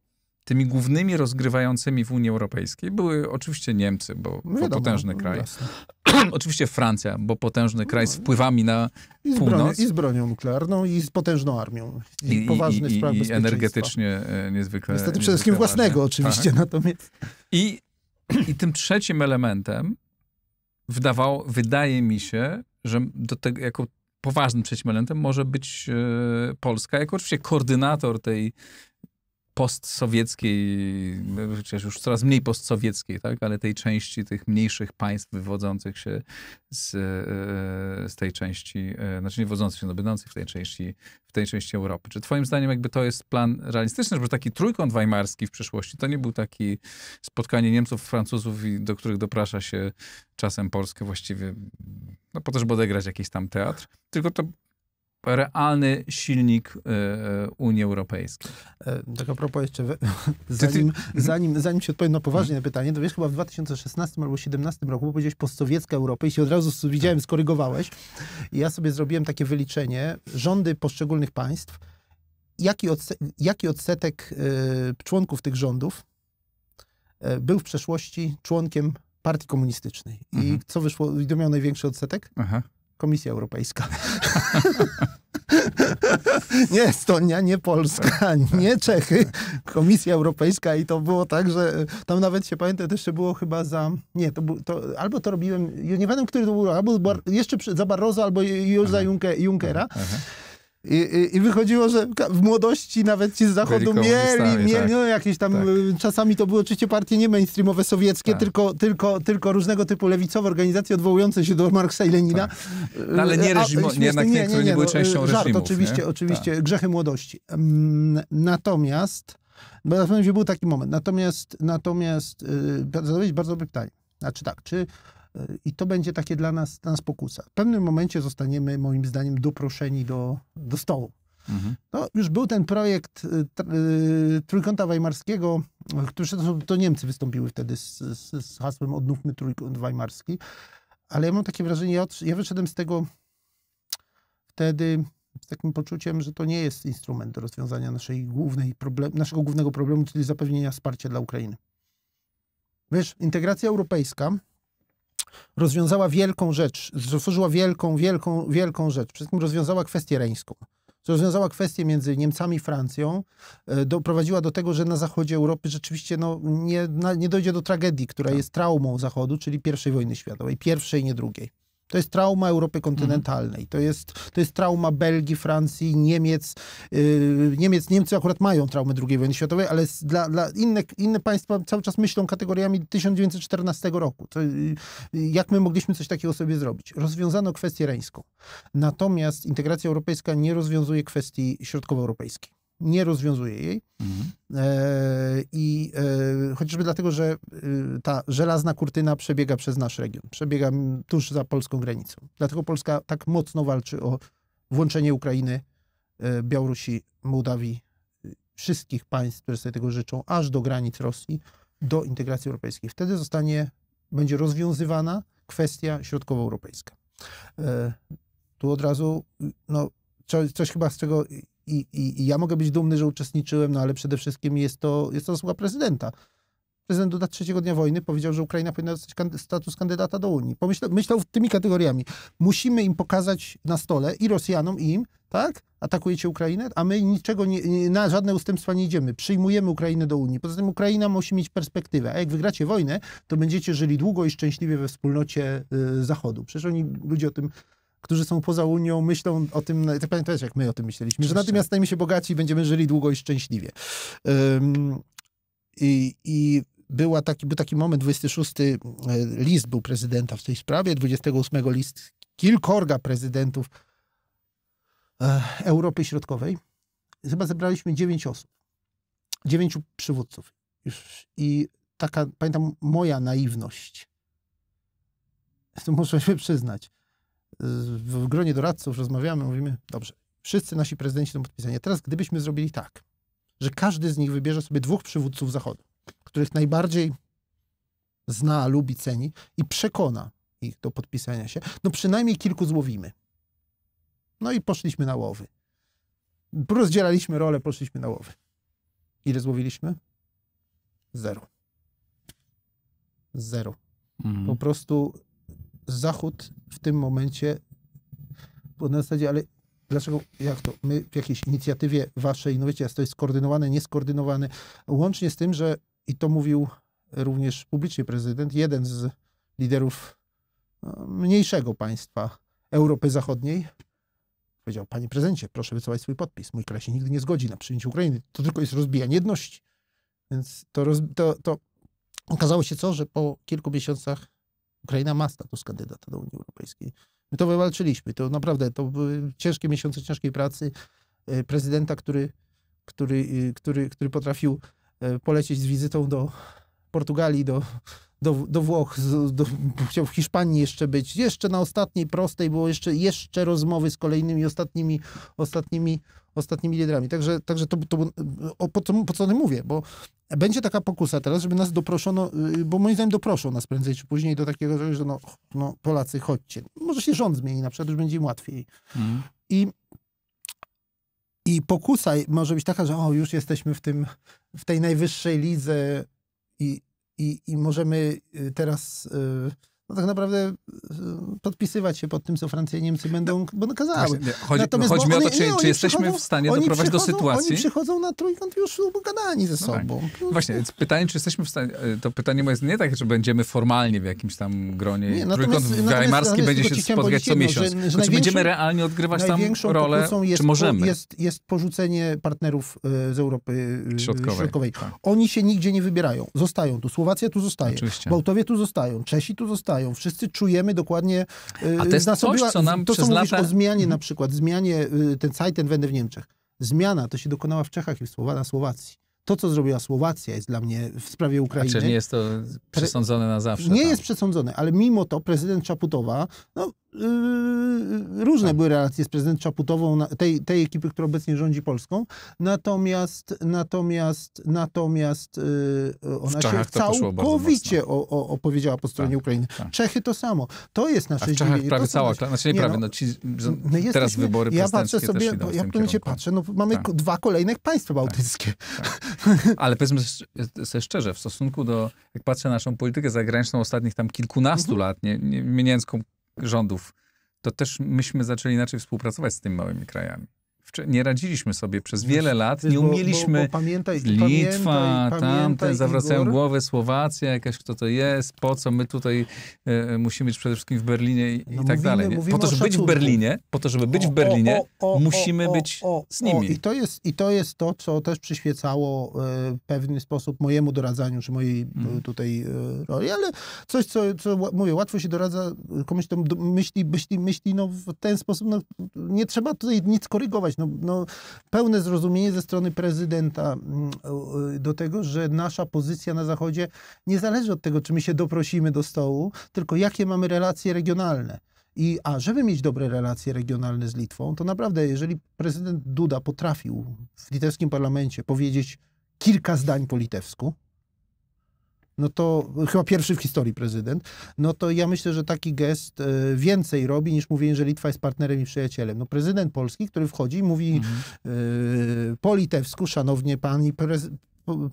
tymi głównymi rozgrywającymi w Unii Europejskiej były oczywiście Niemcy, bo, no potężny no, kraj. oczywiście Francja, bo potężny kraj z no. wpływami na I z północ. Bronią, I z bronią nuklearną, i z potężną armią. I, I poważnych i, i, energetycznie e, niezwykle... Niestety przede wszystkim własnego oczywiście, tak. natomiast... I i tym trzecim elementem wydawało, wydaje mi się, że do tego, jako poważnym trzecim elementem może być e, Polska, jako oczywiście koordynator tej postsowieckiej, przecież no, już coraz mniej postsowieckiej, tak? ale tej części tych mniejszych państw wywodzących się z, e, z tej części, e, znaczy nie wywodzących się, no będących w tej części, w tej części Europy. Czy twoim zdaniem jakby to jest plan realistyczny, żeby taki trójkąt weimarski w przyszłości to nie był taki spotkanie Niemców, Francuzów, do których doprasza się czasem Polskę właściwie, no po to, żeby odegrać jakiś tam teatr, tylko to realny silnik e, e, Unii Europejskiej. E, tak a propos jeszcze, mhm. zanim, zanim, zanim się odpowiem na poważnie pytanie, to wiesz, chyba w 2016 albo 2017 roku powiedziałeś postsowiecka Europa i się od razu widziałem, skorygowałeś. I ja sobie zrobiłem takie wyliczenie. Rządy poszczególnych państw, jaki, odse jaki odsetek y, członków tych rządów y, był w przeszłości członkiem partii komunistycznej. Mhm. I co wyszło, i miał największy odsetek? Aha. Komisja Europejska. nie Estonia, nie Polska, nie Czechy, Komisja Europejska i to było tak, że e, tam nawet się pamiętam, to jeszcze było chyba za, nie, to, to albo to robiłem, nie wiem, który to był, albo jeszcze przy, za Barroso, albo już za Juncker, Junckera. Aha. I, i, I, wychodziło, że w młodości nawet ci z zachodu mieli, mieli tak. no, jakieś tam, tak. Y, czasami to były oczywiście partie nie mainstreamowe, sowieckie, tak. tylko, tylko, tylko różnego typu lewicowe organizacje odwołujące się do Marksa i Lenina. Tak. Y, no, ale nie reżimu, A, nie, jednak nie, nie, nie, nie, nie były no, częścią żart, reżimów. oczywiście, oczywiście, tak. grzechy młodości. Mm, natomiast, bo na pewno był taki moment, natomiast, natomiast yy, zadałeś bardzo dobre pytanie. Znaczy tak, czy E, I to będzie takie dla nas, dla nas pokusa. W pewnym momencie zostaniemy, moim zdaniem, doproszeni do, do stołu. Mhm. No, już był ten projekt e, e, Trójkąta Weimarskiego, który to Niemcy wystąpiły wtedy z, z, z hasłem Odnówmy Trójkąt Weimarski. Ale ja mam takie wrażenie, ja, ja wyszedłem z tego wtedy z takim poczuciem, że to nie jest instrument do rozwiązania naszej głównej problem, naszego głównego problemu, czyli zapewnienia wsparcia dla Ukrainy. Wiesz, integracja europejska rozwiązała wielką rzecz, stworzyła wielką, wielką, wielką rzecz. Przede wszystkim rozwiązała kwestię reńską. Rozwiązała kwestię między Niemcami i Francją, e, doprowadziła do tego, że na zachodzie Europy rzeczywiście no, nie, nie dojdzie do tragedii, która tak. jest traumą Zachodu, czyli I wojny światowej, pierwszej, nie drugiej. To jest trauma Europy kontynentalnej. To jest, to jest trauma Belgii, Francji, Niemiec. Yy, Niemiec. Niemcy akurat mają traumę II wojny światowej, ale dla, dla inne, inne państwa cały czas myślą kategoriami 1914 roku. To, yy, jak my mogliśmy coś takiego sobie zrobić? Rozwiązano kwestię reńską. Natomiast integracja europejska nie rozwiązuje kwestii środkowoeuropejskiej nie rozwiązuje jej. Mhm. E, I e, chociażby dlatego, że e, ta żelazna kurtyna przebiega przez nasz region, przebiega tuż za polską granicą. Dlatego Polska tak mocno walczy o włączenie Ukrainy, Białorusi, Mołdawii, wszystkich państw, które sobie tego życzą, aż do granic Rosji, do integracji europejskiej. Wtedy zostanie, będzie rozwiązywana kwestia środkowoeuropejska. Tu od razu no, coś, coś chyba, z czego i, i, i, ja mogę być dumny, że uczestniczyłem, no ale przede wszystkim jest to, jest to zasługa prezydenta. Prezydent do trzeciego dnia wojny powiedział, że Ukraina powinna dostać kand status kandydata do Unii. Pomyślał, myślał tymi kategoriami. Musimy im pokazać na stole, i Rosjanom, i im, tak? Atakujecie Ukrainę, a my niczego nie, nie, na żadne ustępstwa nie idziemy. Przyjmujemy Ukrainę do Unii. Poza tym Ukraina musi mieć perspektywę. A jak wygracie wojnę, to będziecie żyli długo i szczęśliwie we wspólnocie y, Zachodu. Przecież oni, ludzie o tym którzy są poza Unią, myślą o tym, no tak pamiętacie, jak my o tym myśleliśmy, że natomiast stajemy się bogaci i będziemy żyli długo i szczęśliwie. Um, i, i była taki, był taki moment, 26 e, list był prezydenta w tej sprawie, 28 list kilkorga prezydentów e, Europy Środkowej. Chyba zebraliśmy 9 osób, 9 przywódców. I taka, pamiętam, moja naiwność, to muszę się przyznać, w gronie doradców rozmawiamy, mówimy, dobrze, wszyscy nasi prezydenci są podpisani. Teraz gdybyśmy zrobili tak, że każdy z nich wybierze sobie dwóch przywódców Zachodu, których najbardziej zna, lubi, ceni i przekona ich do podpisania się, no przynajmniej kilku złowimy. No i poszliśmy na łowy. Rozdzielaliśmy role, poszliśmy na łowy. Ile złowiliśmy? Zero. Zero. Mhm. Po prostu Zachód w tym momencie na zasadzie, ale dlaczego, jak to, my w jakiejś inicjatywie waszej, no wiecie, jest to jest skoordynowane, nieskoordynowane, łącznie z tym, że, i to mówił również publicznie prezydent, jeden z liderów no, mniejszego państwa Europy Zachodniej, powiedział, panie prezydencie, proszę wycofać swój podpis, mój kraj się nigdy nie zgodzi na przyjęcie Ukrainy, to tylko jest rozbijanie jedności. Więc to, roz, to, to okazało się co, że po kilku miesiącach Ukraina ma status kandydata do Unii Europejskiej. My to wywalczyliśmy. To naprawdę to były ciężkie miesiące ciężkiej pracy e, prezydenta, który, który, e, który, który potrafił e, polecieć z wizytą do Portugalii, do, do, do Włoch, do, do, chciał w Hiszpanii jeszcze być. Jeszcze na ostatniej prostej było jeszcze, jeszcze rozmowy z kolejnymi ostatnimi, ostatnimi, ostatnimi liderami. Także, także to, to, o, po, po co o tym mówię, bo będzie taka pokusa teraz, żeby nas doproszono, y, bo moim zdaniem doproszą nas prędzej czy później do takiego, że no, no Polacy, chodźcie. Może się rząd zmieni na przykład, już będzie im łatwiej. Mm. I, I pokusa może być taka, że o, już jesteśmy w tym, w tej najwyższej lidze i, i, i możemy y, teraz y, no tak naprawdę y, podpisywać się pod tym, co Francja i Niemcy będą no, kazały. chodzi, Natomiast chodzi mi o to, czy, nie, czy jesteśmy w stanie doprowadzić do sytuacji... Oni przychodzą na trójkąt już ubogadani ze sobą. No tak. Właśnie, więc pytanie, czy jesteśmy w stanie... Y, to pytanie moje jest nie takie, że będziemy formalnie w jakimś tam gronie. Nie, trójkąt gajmarski będzie się spotykać co miesiąc. Że, że czy znaczy, będziemy realnie odgrywać tam rolę, jest, czy możemy? Jest, jest porzucenie partnerów y, z Europy Środkowej. Środkowej. Tak. Oni się nigdzie nie wybierają. Zostają tu. Słowacja tu zostaje. Bałtowie tu zostają. Czesi tu zostają. Wszyscy czujemy dokładnie... A to jest y, nasobiła, coś, co nam to, co przez mówisz lata... o zmianie mhm. na przykład, zmianie y, ten Zeitenwende w Niemczech. Zmiana to się dokonała w Czechach i na Słowacji. To, co zrobiła Słowacja, jest dla mnie w sprawie Ukrainy. A czy nie jest to przesądzone na zawsze? Nie tam. jest przesądzone, ale mimo to prezydent Czaputowa, no, yy, różne tak. były relacje z prezydent Czaputową, tej, tej ekipy, która obecnie rządzi Polską, natomiast natomiast, natomiast yy, ona się całkowicie o, o, opowiedziała po stronie tak, Ukrainy. Tak. Czechy to samo. To jest nasze zdziwienie. Czechach prawie cała, znaczy nie, nie no. prawie, no, no ci, no jesteśmy, teraz wybory ja patrzę sobie, też idą Ja tym patrzę, no mamy tak. dwa kolejne państwa tak. bałtyckie. Tak. Ale powiedzmy sobie szczerze, w stosunku do, jak patrzę na naszą politykę zagraniczną ostatnich tam kilkunastu mhm. lat, nie, nie, rządów, to też myśmy zaczęli inaczej współpracować z tymi małymi krajami nie radziliśmy sobie przez wiele lat, nie umieliśmy. Bo, bo pamiętaj, Litwa, tamte, zawracają Igor. głowę, Słowacja, jakaś kto to jest, po co my tutaj e, e, musimy być przede wszystkim w Berlinie i, no, i tak mówimy, dalej. Nie? Po to, żeby być w Berlinie, po to, żeby być o, w Berlinie, o, o, musimy być z nimi. i, to jest, I to jest to, co też przyświecało e, w pewien sposób mojemu doradzaniu, czy mojej hmm. tutaj e, roli, ale coś, co, co mówię, łatwo się doradza, komuś kto myśli, myśli, myśli no, w ten sposób, no, nie trzeba tutaj nic korygować, no, no, pełne zrozumienie ze strony prezydenta mm, y, do tego, że nasza pozycja na Zachodzie nie zależy od tego, czy my się doprosimy do stołu, tylko jakie mamy relacje regionalne. I, a żeby mieć dobre relacje regionalne z Litwą, to naprawdę, jeżeli prezydent Duda potrafił w litewskim parlamencie powiedzieć kilka zdań po litewsku, no to chyba pierwszy w historii prezydent, no to ja myślę, że taki gest e, więcej robi niż mówienie, że Litwa jest partnerem i przyjacielem. No prezydent Polski, który wchodzi i mówi mhm. E, po litewsku, szanownie pani,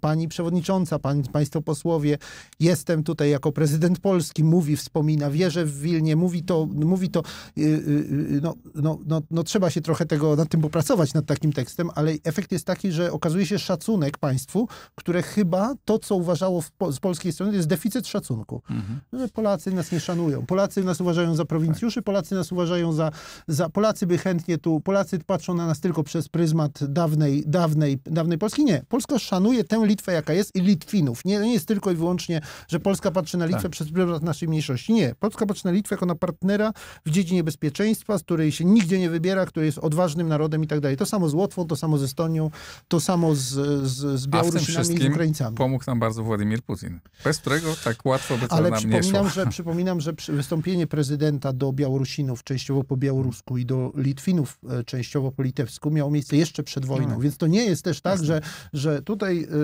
pani przewodnicząca, pan, państwo posłowie, jestem tutaj jako prezydent Polski, mówi, wspomina, wierzę w Wilnie, mówi to, mówi to y, y, y, no, no, no, no trzeba się trochę tego, nad tym popracować, nad takim tekstem, ale efekt jest taki, że okazuje się szacunek państwu, które chyba to, co uważało z polskiej strony, to jest deficyt szacunku. Mhm. Że Polacy nas nie szanują, Polacy nas uważają za prowincjuszy, tak. Polacy nas uważają za, za Polacy by chętnie tu, Polacy patrzą na nas tylko przez pryzmat dawnej, dawnej, dawnej Polski. Nie, Polska szanuje tę Litwę, jaka jest i Litwinów. Nie, nie jest tylko i wyłącznie, że Polska patrzy na Litwę tak. przez pryzmat naszej mniejszości. Nie. Polska patrzy na Litwę jako na partnera w dziedzinie bezpieczeństwa, z której się nigdzie nie wybiera, który jest odważnym narodem i tak dalej. To samo z Łotwą, to samo z Estonią, to samo z, z, z Białorusinami i z Ukraińcami. pomógł nam bardzo Władimir Putin, bez którego tak łatwo by to Ale nam przypominam, nie szło. Że, przypominam, że przy wystąpienie prezydenta do Białorusinów, częściowo po białorusku i do Litwinów, e, częściowo po litewsku, miało miejsce jeszcze przed wojną. No. Więc to nie jest też tak, że, że tutaj e,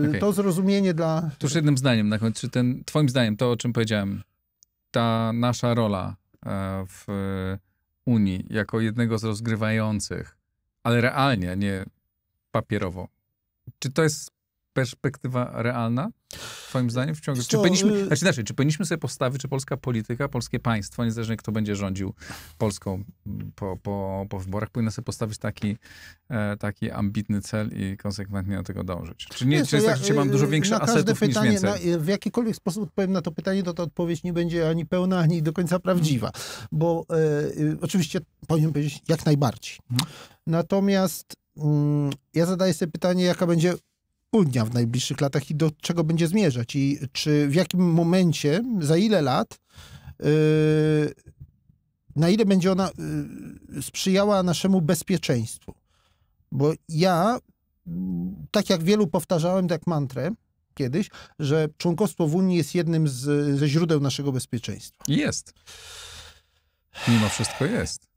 Yy, okay. to zrozumienie dla... Tuż jednym zdaniem na końcu, czy ten, twoim zdaniem, to o czym powiedziałem, ta nasza rola e, w e, Unii jako jednego z rozgrywających, ale realnie, nie papierowo, czy to jest perspektywa realna? Twoim zdaniem w ciągu... Czy, powinniśmy, y- znaczy, znaczy, czy powinniśmy sobie postawić, czy polska polityka, polskie państwo, niezależnie kto będzie rządził Polską mm, po, po, po wyborach, powinno sobie postawić taki, e, taki ambitny cel i konsekwentnie do tego dążyć? Czy, nie, Wiesz, czy jest ja, tak, że mam y, dużo większe asetów pytanie, niż więcej? Na, w jakikolwiek sposób odpowiem na to pytanie, to ta odpowiedź nie będzie ani pełna, ani do końca mhm. prawdziwa. Bo e, y, oczywiście powinien powiedzieć jak najbardziej. Mhm. Natomiast mm, ja zadaję sobie pytanie, jaka będzie Unia w najbliższych latach i do czego będzie zmierzać i czy w jakim momencie, za ile lat, yy, na ile będzie ona yy, sprzyjała naszemu bezpieczeństwu. Bo ja, mm, tak jak wielu powtarzałem, tak mantrę kiedyś, że członkostwo w Unii jest jednym z, ze źródeł naszego bezpieczeństwa. Jest. Mimo wszystko jest.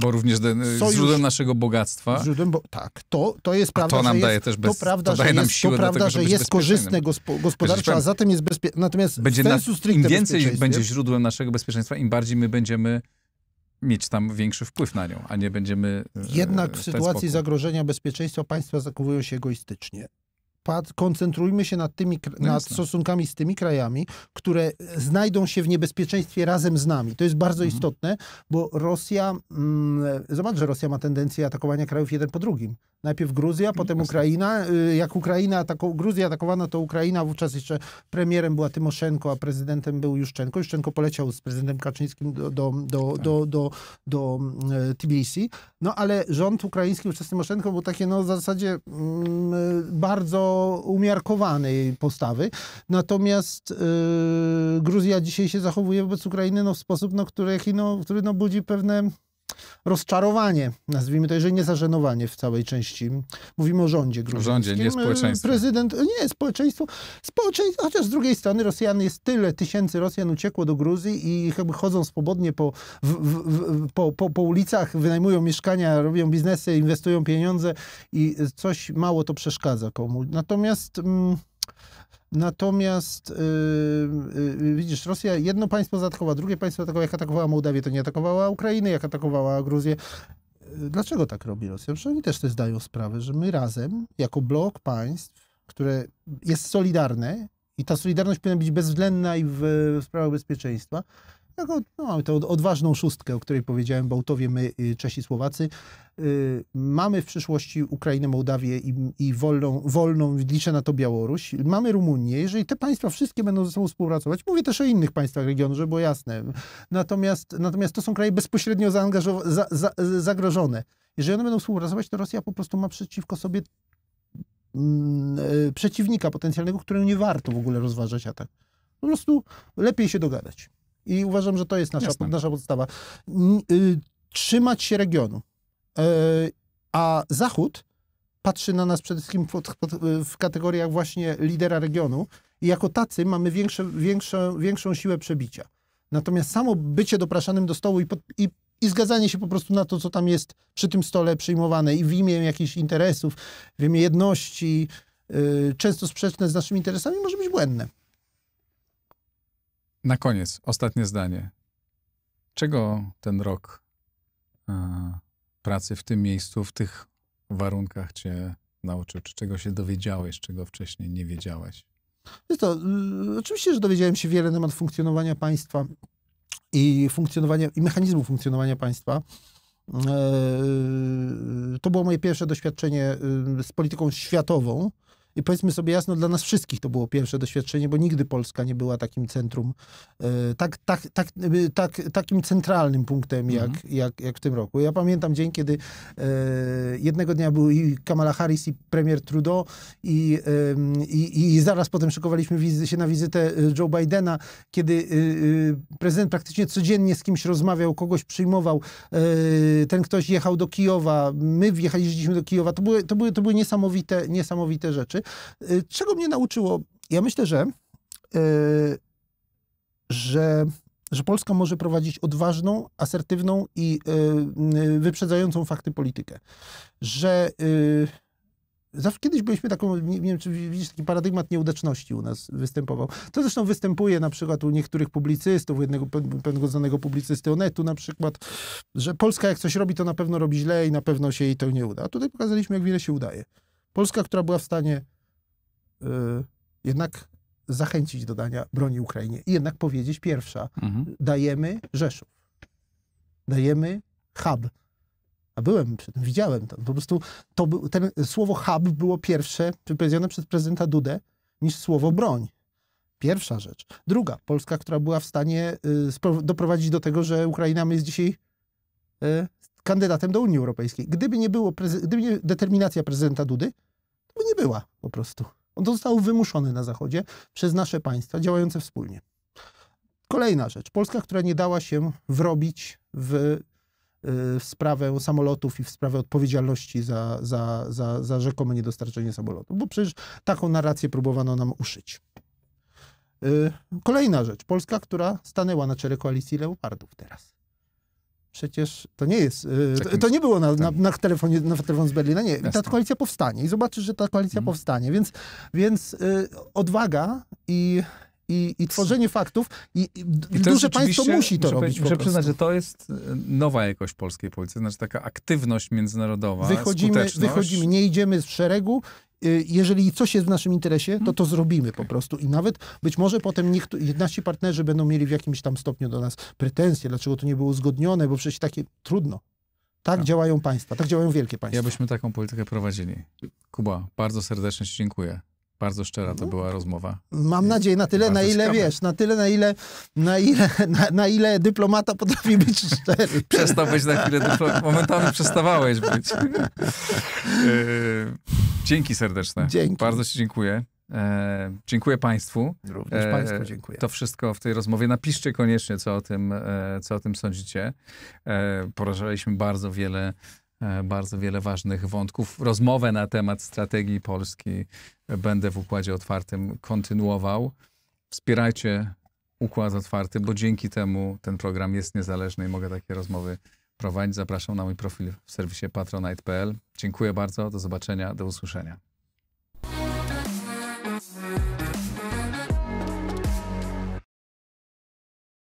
Bo również de, sojusz, źródłem naszego bogactwa. Źródłem, bo, tak, to, to jest prawda. A to nam daje jest, też bez, to prawda, to daje nam siłę to prawda, tego, że jest korzystne gospo, gospodarczo, a zatem jest bezpieczne. Natomiast będzie im więcej będzie źródłem naszego bezpieczeństwa, im bardziej my będziemy mieć tam większy wpływ na nią, a nie będziemy. E, Jednak w sytuacji spokój. zagrożenia bezpieczeństwa państwa zachowują się egoistycznie koncentrujmy się nad, tymi, no nad stosunkami z tymi krajami, które znajdą się w niebezpieczeństwie razem z nami. To jest bardzo mhm. istotne, bo Rosja, mm, zobacz, że Rosja ma tendencję atakowania krajów jeden po drugim. Najpierw Gruzja, mhm, potem Ukraina. Y, jak Ukraina ataku, Gruzja atakowana, to Ukraina, wówczas jeszcze premierem była Tymoszenko, a prezydentem był Juszczenko. Juszczenko poleciał z prezydentem Kaczyńskim do, do, do, tak. do, do, do, e, Tbilisi. No ale rząd ukraiński wówczas Tymoszenko był takie no, w zasadzie m, mm, bardzo umiarkowanej postawy. Natomiast y, Gruzja dzisiaj się zachowuje wobec Ukrainy no, w sposób, no, który, no, który no, budzi pewne rozczarowanie, nazwijmy to, jeżeli nie zażenowanie w całej części. Mówimy o rządzie gruzińskim. O rządzie, nie społeczeństwo. Prezydent, nie, społeczeństwo, społeczeństwo, chociaż z drugiej strony Rosjan jest tyle, tysięcy Rosjan uciekło do Gruzji i jakby chodzą swobodnie po, w, w, w, po, po, po ulicach, wynajmują mieszkania, robią biznesy, inwestują pieniądze i coś mało to przeszkadza komu. Natomiast... Mm, Natomiast yy, widzisz, Rosja jedno państwo zaatakowała, drugie państwo atakowało. Jak atakowała Mołdawię, to nie atakowała Ukrainy, jak atakowała Gruzję. Y, dlaczego tak robi Rosja? Przecież oni też sobie zdają sprawę, że my razem, jako blok państw, które jest solidarne i ta solidarność powinna być bezwzględna i w, w sprawach bezpieczeństwa, jako, no, mamy tę odważną szóstkę, o której powiedziałem, Bałtowie, my, y, Czesi, Słowacy. Y, mamy w przyszłości Ukrainę, Mołdawię i, i wolną, wolną, liczę na to Białoruś. Mamy Rumunię. Jeżeli te państwa wszystkie będą ze sobą współpracować, mówię też o innych państwach regionu, żeby było jasne. Natomiast, natomiast to są kraje bezpośrednio za, za, zagrożone. Jeżeli one będą współpracować, to Rosja po prostu ma przeciwko sobie mm, e, przeciwnika potencjalnego, którego nie warto w ogóle rozważać atak. Po prostu lepiej się dogadać. I uważam, że to jest nasza, nasza podstawa. Y, trzymać się regionu. E, a Zachód patrzy na nas przede wszystkim w kategoriach właśnie lidera regionu i jako tacy mamy większe, większą, większą siłę przebicia. Natomiast samo bycie dopraszanym do stołu i, pod, i, i, zgadzanie się po prostu na to, co tam jest przy tym stole przyjmowane i w imię jakichś interesów, w imię jedności, yy, często sprzeczne z naszymi interesami, może być błędne. Na koniec, ostatnie zdanie. Czego ten rok a, e, pracy w tym miejscu, w tych warunkach cię nauczył? Czy czego się dowiedziałeś, czego wcześniej nie wiedziałeś? Jest to, y, oczywiście, że dowiedziałem się wiele na temat funkcjonowania państwa i funkcjonowania, i mechanizmu funkcjonowania państwa. E, y, to było moje pierwsze doświadczenie y, z polityką światową. I powiedzmy sobie jasno, dla nas wszystkich to było pierwsze doświadczenie, bo nigdy Polska nie była takim centrum, e, tak, tak, tak, tak, takim centralnym punktem jak, mhm. jak, jak w tym roku. Ja pamiętam dzień, kiedy e, jednego dnia był i Kamala Harris, i premier Trudeau, i, i, i zaraz potem szykowaliśmy się na wizytę e, Joe Bidena, kiedy prezydent praktycznie codziennie z kimś rozmawiał, kogoś przyjmował, ten ktoś jechał do Kijowa, my wjechaliśmy do Kijowa. To były, to były, to były niesamowite, niesamowite rzeczy. Y, czego mnie nauczyło? Ja myślę, że, y, że, że Polska może prowadzić odważną, asertywną i y, wyprzedzającą fakty politykę. Że Zawsze kiedyś byliśmy taką, nie, wiem, czy widzisz, taki paradygmat nieudaczności u nas występował. To zresztą występuje na przykład u niektórych publicystów, u jednego pewnego znanego publicysty Onetu na przykład, że Polska jak coś robi, to na pewno robi źle i na pewno się jej to nie uda. A tutaj pokazaliśmy, jak wiele się udaje. Polska, która była w stanie Y, jednak zachęcić do dania broni Ukrainie i jednak powiedzieć pierwsza, mhm. dajemy Rzeszów, dajemy hub. A byłem przy tym, widziałem to Po prostu to był, ten, słowo hub było pierwsze wypowiedziane przez prezydenta Dudę niż słowo broń. Pierwsza rzecz. Druga, Polska, która była w stanie y, doprowadzić do tego, że Ukraina jest dzisiaj y, kandydatem do Unii Europejskiej. Gdyby nie, było gdyby nie determinacja prezydenta Dudy, to by nie była po prostu. On został wymuszony na Zachodzie przez nasze państwa działające wspólnie. Kolejna rzecz. Polska, która nie dała się wrobić w, y, w sprawę samolotów i w sprawę odpowiedzialności za, za, za, za rzekome niedostarczenie samolotów, bo przecież taką narrację próbowano nam uszyć. Y, kolejna rzecz. Polska, która stanęła na czele koalicji leopardów teraz przecież to nie jest, y, to, to nie było na, na, na, telefonie, na telefon z Berlina, nie. ta koalicja powstanie i zobaczysz, że ta koalicja mhm. powstanie, więc, więc y, odwaga i, i, i, tworzenie faktów i, i, I duże państwo musi to muszę robić. Muszę przyznać, że to jest y, nowa jakość polskiej policji, znaczy taka aktywność międzynarodowa, wychodzimy, wychodzimy, nie idziemy z szeregu, Y, jeżeli coś jest w naszym interesie, to to mhm. zrobimy po prostu. I nawet być może potem niektórzy, nasi partnerzy będą mieli w jakimś tam stopniu do nas pretensje, dlaczego to nie było uzgodnione, bo przecież takie trudno. Tak, tak. działają państwa, tak działają wielkie państwa. Ja byśmy taką politykę prowadzili. Kuba, bardzo serdecznie Ci dziękuję. Bardzo szczera to no. była rozmowa. Mam nadzieję na tyle, na ile wiesz, na tyle, na ile, na ile, na, na ile dyplomata potrafi być szczery. Przestał być na chwilę dyplomata. Momentami przestawałeś być. E, dzięki serdeczne. Dzięki. Bardzo ci dziękuję. E, dziękuję Państwu. Również e, Państwu dziękuję. To wszystko w tej rozmowie. Napiszcie koniecznie, co o tym, e, co o tym sądzicie. E, bardzo wiele, e, bardzo wiele ważnych wątków. Rozmowę na temat strategii Polski będę w Układzie Otwartym kontynuował. Wspierajcie Układ Otwarty, bo dzięki temu ten program jest niezależny i mogę takie rozmowy prowadzić. Zapraszam na mój profil w serwisie patronite.pl. Dziękuję bardzo, do zobaczenia, do usłyszenia.